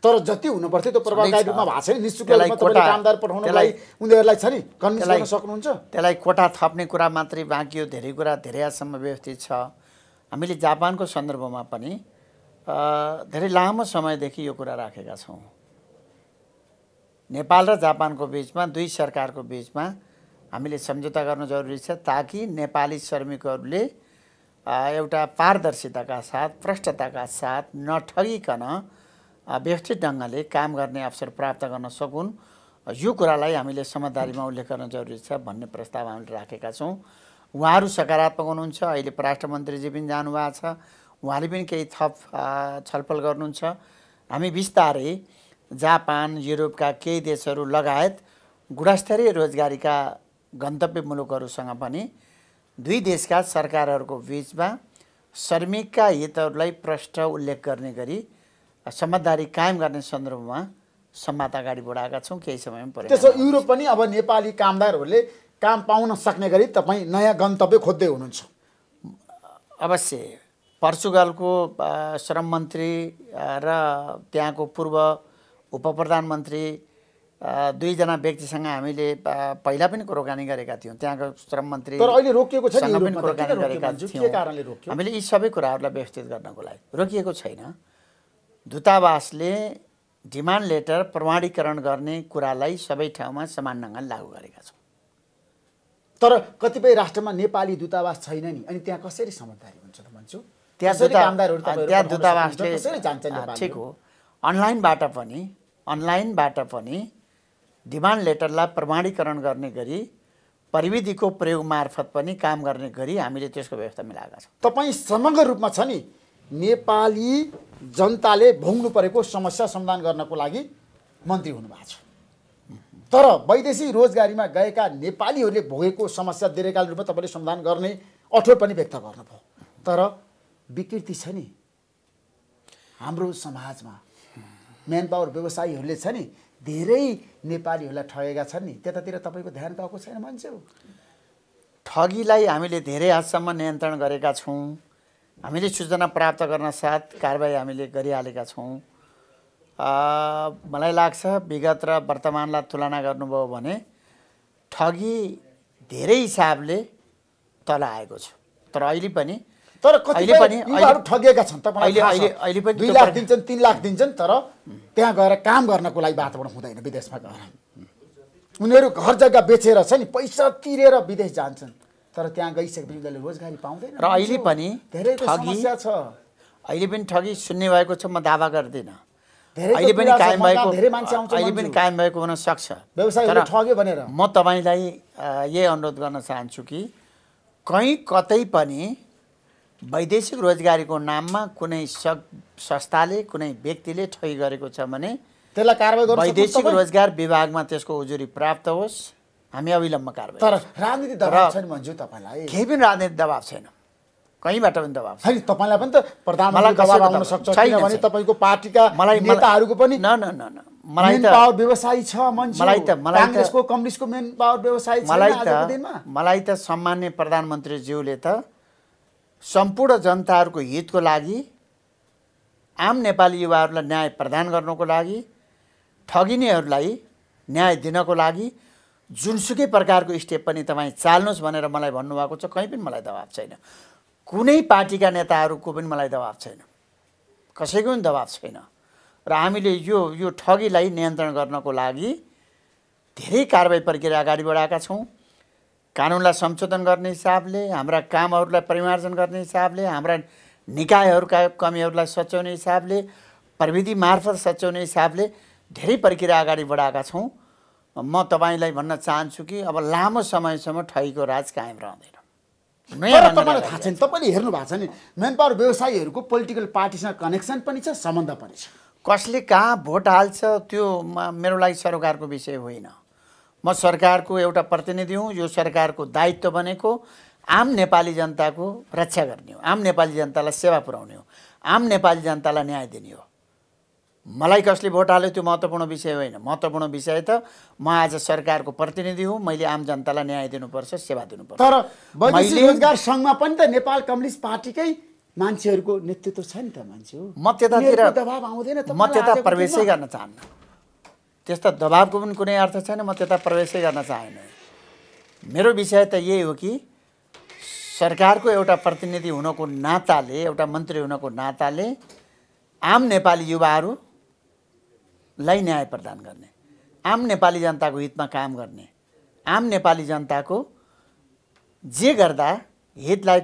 तर जति हुनुपर्थ्यो त्यो प्रभावकारी रूपमा भएको छैन निश्चित कामदार पठाउनलाई उनीहरूलाई छ नि कन्भिन्स गर्न सक्नुहुन्छ त्यसलाई कोटा थप्ने कुरा मात्रै बाँकी हो धेरै कुरा धेरैसम्म व्यवस्थित छ हामीले जापानको सन्दर्भमा पनि धेरै लामो समयदेखि यो कुरा राखेका छौँ नेपाल र जापानको बिचमा दुई सरकारको बिचमा हामीले सम्झौता गर्न जरुरी छ ताकि नेपाली श्रमिकहरूले एउटा पारदर्शिताका साथ प्रष्टताका साथ नठगिकन व्यवस्थित ढङ्गले काम गर्ने अवसर प्राप्त गर्न सकुन् यो कुरालाई हामीले समझदारीमा उल्लेख गर्न जरुरी छ भन्ने प्रस्ताव हामीले राखेका छौँ उहाँहरू सकारात्मक हुनुहुन्छ अहिले परराष्ट्र मन्त्रीजी पनि जानुभएको छ उहाँले पनि केही थप छलफल गर्नुहुन्छ हामी बिस्तारै जापान युरोपका केही देशहरू लगायत गुणस्तरीय रोजगारीका गन्तव्य मुलुकहरूसँग पनि दुई देशका सरकारहरूको बिचमा श्रमिकका हितहरूलाई प्रष्ट उल्लेख गर्ने गरी समझदारी कायम गर्ने सन्दर्भमा सम्वाद अगाडि बढाएका छौँ केही समयमा पऱ्यो त्यसो युरोप पनि अब नेपाली कामदारहरूले काम पाउन सक्ने गरी तपाईँ नयाँ गन्तव्य खोज्दै हुनुहुन्छ अवश्य पर्चुगलको श्रम मन्त्री र त्यहाँको पूर्व उप प्रधानमन्त्री दुईजना व्यक्तिसँग हामीले पहिला पनि कुराकानी गरेका थियौँ त्यहाँको श्रम मन्त्री तर अहिले रोकिएको छ पनि कुराकानी गरेका थियौँ हामीले यी सबै कुराहरूलाई व्यवस्थित गर्नको लागि रोकिएको छैन दूतावासले डिमान्ड लेटर प्रमाणीकरण गर्ने कुरालाई सबै ठाउँमा समान ढङ्गले लागू गरेका छौँ तर कतिपय राष्ट्रमा नेपाली दूतावास छैन नि अनि त्यहाँ कसरी समझदारी हुन्छ त भन्छु त्यहाँ दूतावासले ठिक हो अनलाइनबाट पनि अनलाइनबाट पनि डिमान्ड लेटरलाई प्रमाणीकरण गर्ने गरी प्रविधिको प्रयोग मार्फत पनि काम गर्ने गरी हामीले त्यसको व्यवस्था मिलाएका छौँ तपाईँ समग्र रूपमा छ नि नेपाली जनताले भोग्नु परेको समस्या समाधान गर्नको लागि मन्त्री हुनुभएको छ तर वैदेशिक रोजगारीमा गएका नेपालीहरूले भोगेको समस्या दीर्घकाल रूपमा तपाईँले समाधान गर्ने अठोर पनि व्यक्त गर्नुभयो तर विकृति छ नि हाम्रो समाजमा म्यान पावर व्यवसायीहरूले छ नि धेरै नेपालीहरूलाई ठगेका छन् नि त्यतातिर तपाईँको ध्यान गएको छैन मान्छे ठगीलाई हामीले धेरै हदसम्म नियन्त्रण गरेका छौँ हामीले सूचना प्राप्त गर्न साथ कारवाही हामीले गरिहालेका छौँ मलाई लाग्छ विगत र वर्तमानलाई तुलना गर्नुभयो भने ठगी धेरै हिसाबले तल आएको छ तर अहिले पनि तर कतिपयहरू ठगिएका छन् तपाईँलाई दुई लाख दिन्छन् तिन लाख दिन्छन् तर त्यहाँ गएर काम गर्नको लागि वातावरण हुँदैन विदेशमा गएर उनीहरू घर जग्गा बेचेर छ नि पैसा तिरेर विदेश जान्छन् तर त्यहाँ गइसकेपछि उनीहरूले रोजगारी पाउँदैन र अहिले पनि धेरै समस्या छ अहिले पनि ठगी सुन्ने भएको छ म दावा गर्दिनँ अहिले पनि कायम भएको अहिले पनि कायम भएको हुन सक्छ व्यवसाय ठग्यो भनेर म तपाईँलाई यही अनुरोध गर्न चाहन्छु कि कहीँ कतै पनि वैदेशिक रोजगारीको नाममा कुनै संस्थाले कुनै व्यक्तिले ठगी गरेको छ भने त्यसलाई कारवाही वैदेशिक रोजगार विभागमा त्यसको उजुरी प्राप्त होस् हामी अविलम्ब कारवाही तर राजनीति दबाब छैन भन्छु तपाईँलाई केही पनि राजनीति दबाब छैन कहीँबाट पनि दबाब छैन तपाईँलाई पनि त प्रधानमन्त्री दबाब आउन सक्छ किनभने तपाईँको पार्टीका मलाई नेताहरूको पनि न न न न मलाई त पावर व्यवसायी छ मान्छे मलाई त मलाई काङ्ग्रेसको कम्युनिस्टको मेन पावर व्यवसायी मलाई त मलाई त सामान्य प्रधानमन्त्रीज्यूले त सम्पूर्ण जनताहरूको हितको लागि आम नेपाली युवाहरूलाई न्याय प्रदान गर्नको लागि ठगिनेहरूलाई न्याय दिनको लागि जुनसुकै प्रकारको स्टेप पनि तपाईँ चाल्नुहोस् भनेर मलाई भन्नुभएको छ कहीँ पनि मलाई दबाब छैन कुनै पार्टीका नेताहरूको पनि मलाई दबाब छैन कसैको पनि दबाब छैन र हामीले यो यो ठगीलाई नियन्त्रण गर्नको लागि धेरै कारवाही प्रक्रिया अगाडि बढाएका छौँ कानुनलाई संशोधन गर्ने हिसाबले हाम्रा कामहरूलाई परिमार्जन गर्ने हिसाबले हाम्रा निकायहरूका कमीहरूलाई सच्याउने हिसाबले प्रविधि मार्फत सच्याउने हिसाबले धेरै प्रक्रिया अगाडि बढाएका छौँ म तपाईँलाई भन्न चाहन्छु कि अब लामो समयसम्म ठगीको राज कायम रहँदैन तपाईँलाई थाहा छैन तपाईँले हेर्नु भएको छ नि मेन पावर व्यवसायीहरूको पोलिटिकल पार्टीसँग कनेक्सन पनि छ सम्बन्ध पनि छ कसले कहाँ भोट हाल्छ त्यो मेरो लागि सरकारको विषय होइन म सरकारको एउटा प्रतिनिधि हुँ यो सरकारको दायित्व भनेको आम नेपाली जनताको रक्षा गर्ने हो आम नेपाली जनतालाई सेवा पुर्याउने हो आम नेपाली जनतालाई न्याय दिने हो मलाई कसले भोट हाल्यो त्यो महत्त्वपूर्ण विषय होइन महत्त्वपूर्ण विषय त म आज सरकारको प्रतिनिधि हुँ मैले आम जनतालाई न्याय दिनुपर्छ सेवा दिनुपर्छ तर वैदेशिक रोजगार सङ्घमा पनि त नेपाल कम्युनिस्ट पार्टीकै मान्छेहरूको नेतृत्व छ नि त मान्छे हो म त्यतातिर दबाब आउँदैन म त्यता प्रवेशै गर्न चाहन्न त्यस्ता दबावको पनि कुनै अर्थ छैन म त्यता प्रवेशै गर्न चाहेन मेरो विषय त यही हो कि सरकारको एउटा प्रतिनिधि हुनको नाताले एउटा मन्त्री हुनको नाताले आम नेपाली युवाहरूलाई न्याय प्रदान गर्ने आम नेपाली जनताको हितमा काम गर्ने आम नेपाली जनताको जे गर्दा हितलाई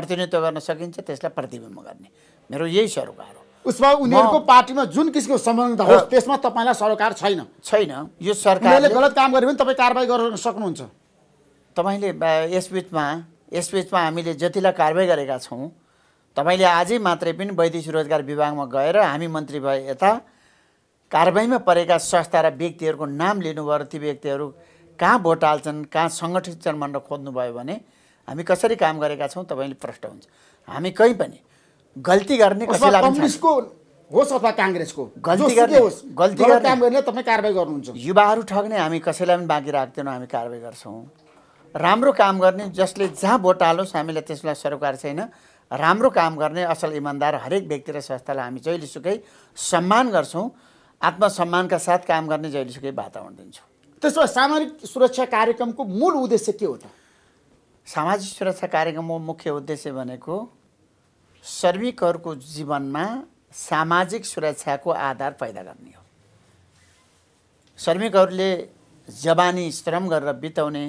प्रतिनिधित्व गर्न सकिन्छ त्यसलाई प्रतिबिम्ब गर्ने मेरो यही सरोकार उसमा उनीहरूको पार्टीमा जुन किसिमको सम्बन्ध होस् त्यसमा तपाईँलाई सरकार छैन छैन यो सरकारले गलत काम गर्यो भने तपाईँ कारवाही गर्न सक्नुहुन्छ तपाईँले यसबिचमा यसबिचमा हामीले जतिलाई कारवाही गरेका छौँ तपाईँले आजै मात्रै पनि वैदेशिक रोजगार विभागमा गएर हामी मन्त्री भए यता कारवाहीमा परेका संस्था र व्यक्तिहरूको नाम लिनुभयो ती व्यक्तिहरू कहाँ भोट हाल्छन् कहाँ सङ्गठित छन् भनेर खोज्नुभयो भने हामी कसरी काम गरेका छौँ तपाईँले प्रष्ट हुन्छ हामी कहीँ पनि गल्ती गर्ने कसैलाई होस् अथवा काङ्ग्रेसको गल्ती गल्ती गर्ने काम गर्ने तपाईँ कारवाही गर्नुहुन्छ युवाहरू ठग्ने हामी कसैलाई पनि बाँकी राख्दैनौँ हामी कारवाही गर्छौँ राम्रो काम गर्ने जसले जहाँ भोट हालोस् हामीलाई त्यसलाई सरोकार छैन राम्रो काम गर्ने असल इमान्दार हरेक व्यक्ति र संस्थालाई हामी जहिलेसुकै सम्मान गर्छौँ आत्मसम्मानका साथ काम गर्ने जहिलेसुकै वातावरण दिन्छौँ त्यसो भए सामाजिक सुरक्षा कार्यक्रमको मूल उद्देश्य के हो त सामाजिक सुरक्षा कार्यक्रमको मुख्य उद्देश्य भनेको श्रमिकहरूको जीवनमा सामाजिक सुरक्षाको आधार पैदा गर्ने हो श्रमिकहरूले जवानी श्रम गरेर बिताउने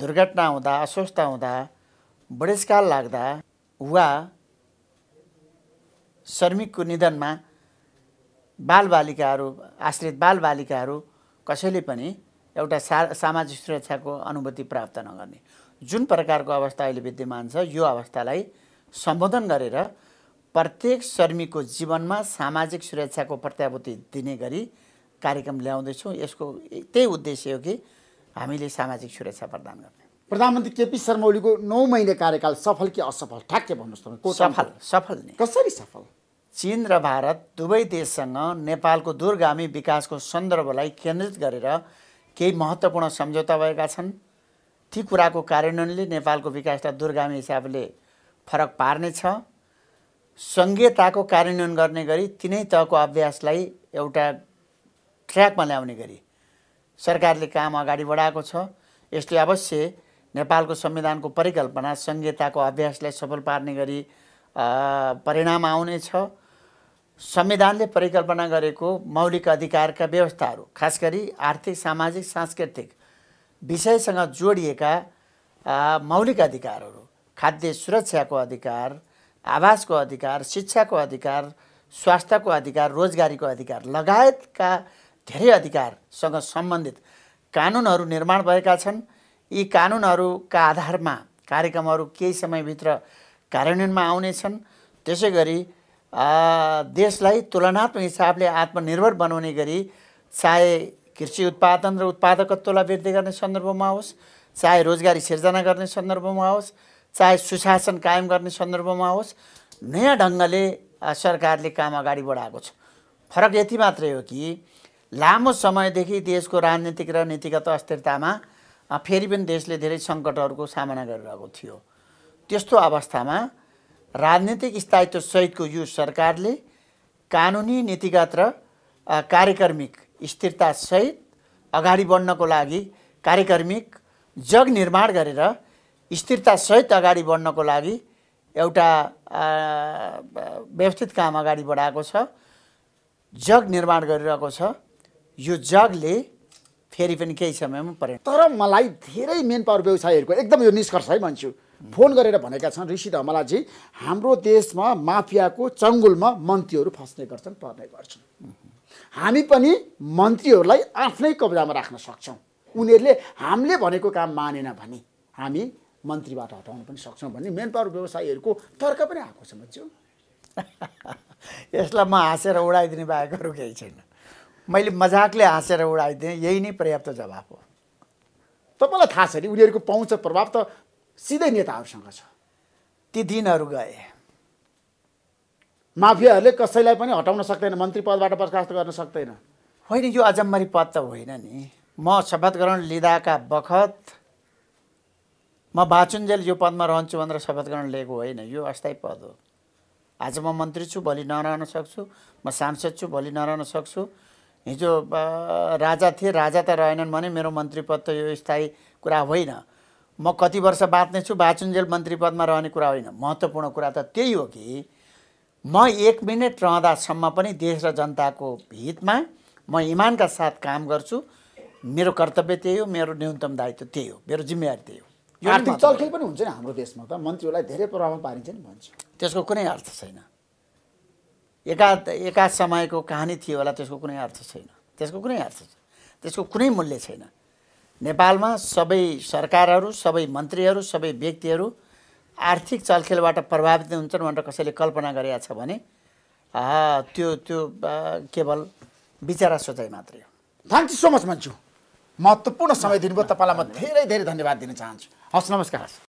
दुर्घटना हुँदा अस्वस्थ हुँदा बुढेसकाल लाग्दा वा श्रमिकको निधनमा बालबालिकाहरू आश्रित बालबालिकाहरू कसैले पनि एउटा सा सामाजिक सुरक्षाको अनुभूति प्राप्त नगर्ने जुन प्रकारको अवस्था अहिले विद्यमान छ यो अवस्थालाई सम्बोधन गरेर प्रत्येक श्रमिकको जीवनमा सामाजिक सुरक्षाको प्रत्याभूति दिने गरी कार्यक्रम ल्याउँदैछौँ यसको त्यही उद्देश्य हो कि हामीले सामाजिक सुरक्षा प्रदान गर्ने प्रधानमन्त्री केपी शर्मा ओलीको नौ महिने कार्यकाल सफल कि असफल ठ्याक्कै भन्नुहोस् तपाईँ सफल सफल नै कसरी सफल चिन र भारत दुवै देशसँग नेपालको दूरगामी विकासको सन्दर्भलाई केन्द्रित गरेर केही महत्त्वपूर्ण सम्झौता भएका छन् ती कुराको कार्यान्वयनले नेपालको विकास विकासलाई दूरगामी हिसाबले फरक पार्ने छ सङ्घीयताको कार्यान्वयन गर्ने गरी तिनै तहको अभ्यासलाई एउटा ट्र्याकमा ल्याउने गरी सरकारले काम अगाडि बढाएको छ यसले अवश्य नेपालको संविधानको परिकल्पना सङ्घीयताको अभ्यासलाई सफल पार्ने गरी परिणाम आउनेछ संविधानले परिकल्पना गरेको मौलिक अधिकारका व्यवस्थाहरू खास गरी आर्थिक सामाजिक सांस्कृतिक विषयसँग जोडिएका मौलिक अधिकारहरू खाद्य सुरक्षाको अधिकार आवासको अधिकार शिक्षाको अधिकार स्वास्थ्यको अधिकार रोजगारीको अधिकार लगायतका धेरै अधिकारसँग सम्बन्धित कानुनहरू निर्माण भएका छन् यी कानुनहरूका आधारमा कार्यक्रमहरू केही समयभित्र कार्यान्वयनमा आउनेछन् त्यसै गरी देशलाई तुलनात्मक हिसाबले आत्मनिर्भर बनाउने गरी चाहे कृषि उत्पादन र उत्पादकत्वलाई वृद्धि गर्ने सन्दर्भमा होस् चाहे रोजगारी सिर्जना गर्ने सन्दर्भमा होस् चाहे सुशासन कायम गर्ने सन्दर्भमा होस् नयाँ ढङ्गले सरकारले काम अगाडि बढाएको छ फरक यति मात्रै हो कि लामो समयदेखि देशको राजनीतिक र नीतिगत अस्थिरतामा फेरि पनि देशले धेरै सङ्कटहरूको सामना गरिरहेको थियो त्यस्तो अवस्थामा राजनीतिक स्थायित्व सहितको यो सरकारले कानुनी नीतिगत र कार्यक्रमिक स्थिरतासहित अगाडि बढ्नको लागि कार्यक्रमिक जग निर्माण गरेर स्थिरतासहित अगाडि बढ्नको लागि एउटा व्यवस्थित काम अगाडि बढाएको छ जग निर्माण गरिरहेको छ यो जगले फेरि पनि केही समयमा परे तर मलाई धेरै मेन पावर व्यवसायीहरूको एकदम यो निष्कर्ष है भन्छु फोन गरेर भनेका छन् ऋषि धमलाजी हाम्रो देशमा माफियाको चङ्गुलमा मन्त्रीहरू फस्ने गर्छन् पर्ने गर्छन् हामी पनि मन्त्रीहरूलाई आफ्नै कब्जामा राख्न सक्छौँ उनीहरूले हामीले भनेको काम मानेन भने हामी मन्त्रीबाट हटाउन पनि सक्छौँ भन्ने मेन पावर व्यवसायीहरूको तर्क पनि आएको छ मान्छे यसलाई म हाँसेर उडाइदिने बाहेक अरू केही छैन मैले मजाकले हाँसेर उडाइदिएँ यही नै पर्याप्त जवाब हो तपाईँलाई थाहा छ नि उनीहरूको पहुँच प्रभाव त सिधै नेताहरूसँग छ ती दिनहरू गए माफियाहरूले कसैलाई पनि हटाउन सक्दैन मन्त्री पदबाट बर्खास्त गर्न सक्दैन होइन यो अजम्मरी पद त होइन नि म शपथ ग्रहण लिँदाका बखत म बाचुन्जेल यो पदमा रहन्छु भनेर शपथ ग्रहण लिएको होइन यो अस्थायी पद हो आज म मन्त्री छु भोलि नरहन सक्छु म सांसद छु भोलि नरहन सक्छु हिजो राजा थिए राजा त रहेनन् भने मेरो मन्त्री पद त यो स्थायी कुरा होइन म कति वर्ष बाँच्ने छु बाचुन्जेल मन्त्री पदमा रहने कुरा होइन महत्त्वपूर्ण कुरा त त्यही हो कि म एक मिनट रहँदासम्म पनि देश र जनताको हितमा म इमानका साथ काम गर्छु मेरो कर्तव्य त्यही हो मेरो न्यूनतम दायित्व त्यही हो मेरो जिम्मेवारी त्यही हो आर्थिक चलखेल पनि हुन्छ नि हाम्रो देशमा त मन्त्रीहरूलाई धेरै प्रभाव पारिन्छ नि भन्छु त्यसको कुनै अर्थ छैन एका एका समयको कहानी थियो होला त्यसको कुनै अर्थ छैन त्यसको कुनै अर्थ छैन त्यसको कुनै मूल्य छैन नेपालमा सबै सरकारहरू सबै मन्त्रीहरू सबै व्यक्तिहरू आर्थिक चलखेलबाट प्रभावित हुन्छन् भनेर कसैले कल्पना गरेका छ भने त्यो त्यो केवल विचारा सोचाइ मात्रै हो थ्याङ्क यू सो मच भन्छु महत्त्वपूर्ण समय दिनुभयो तपाईँलाई म धेरै धेरै धन्यवाद दिन चाहन्छु हस् नमस्कार हस्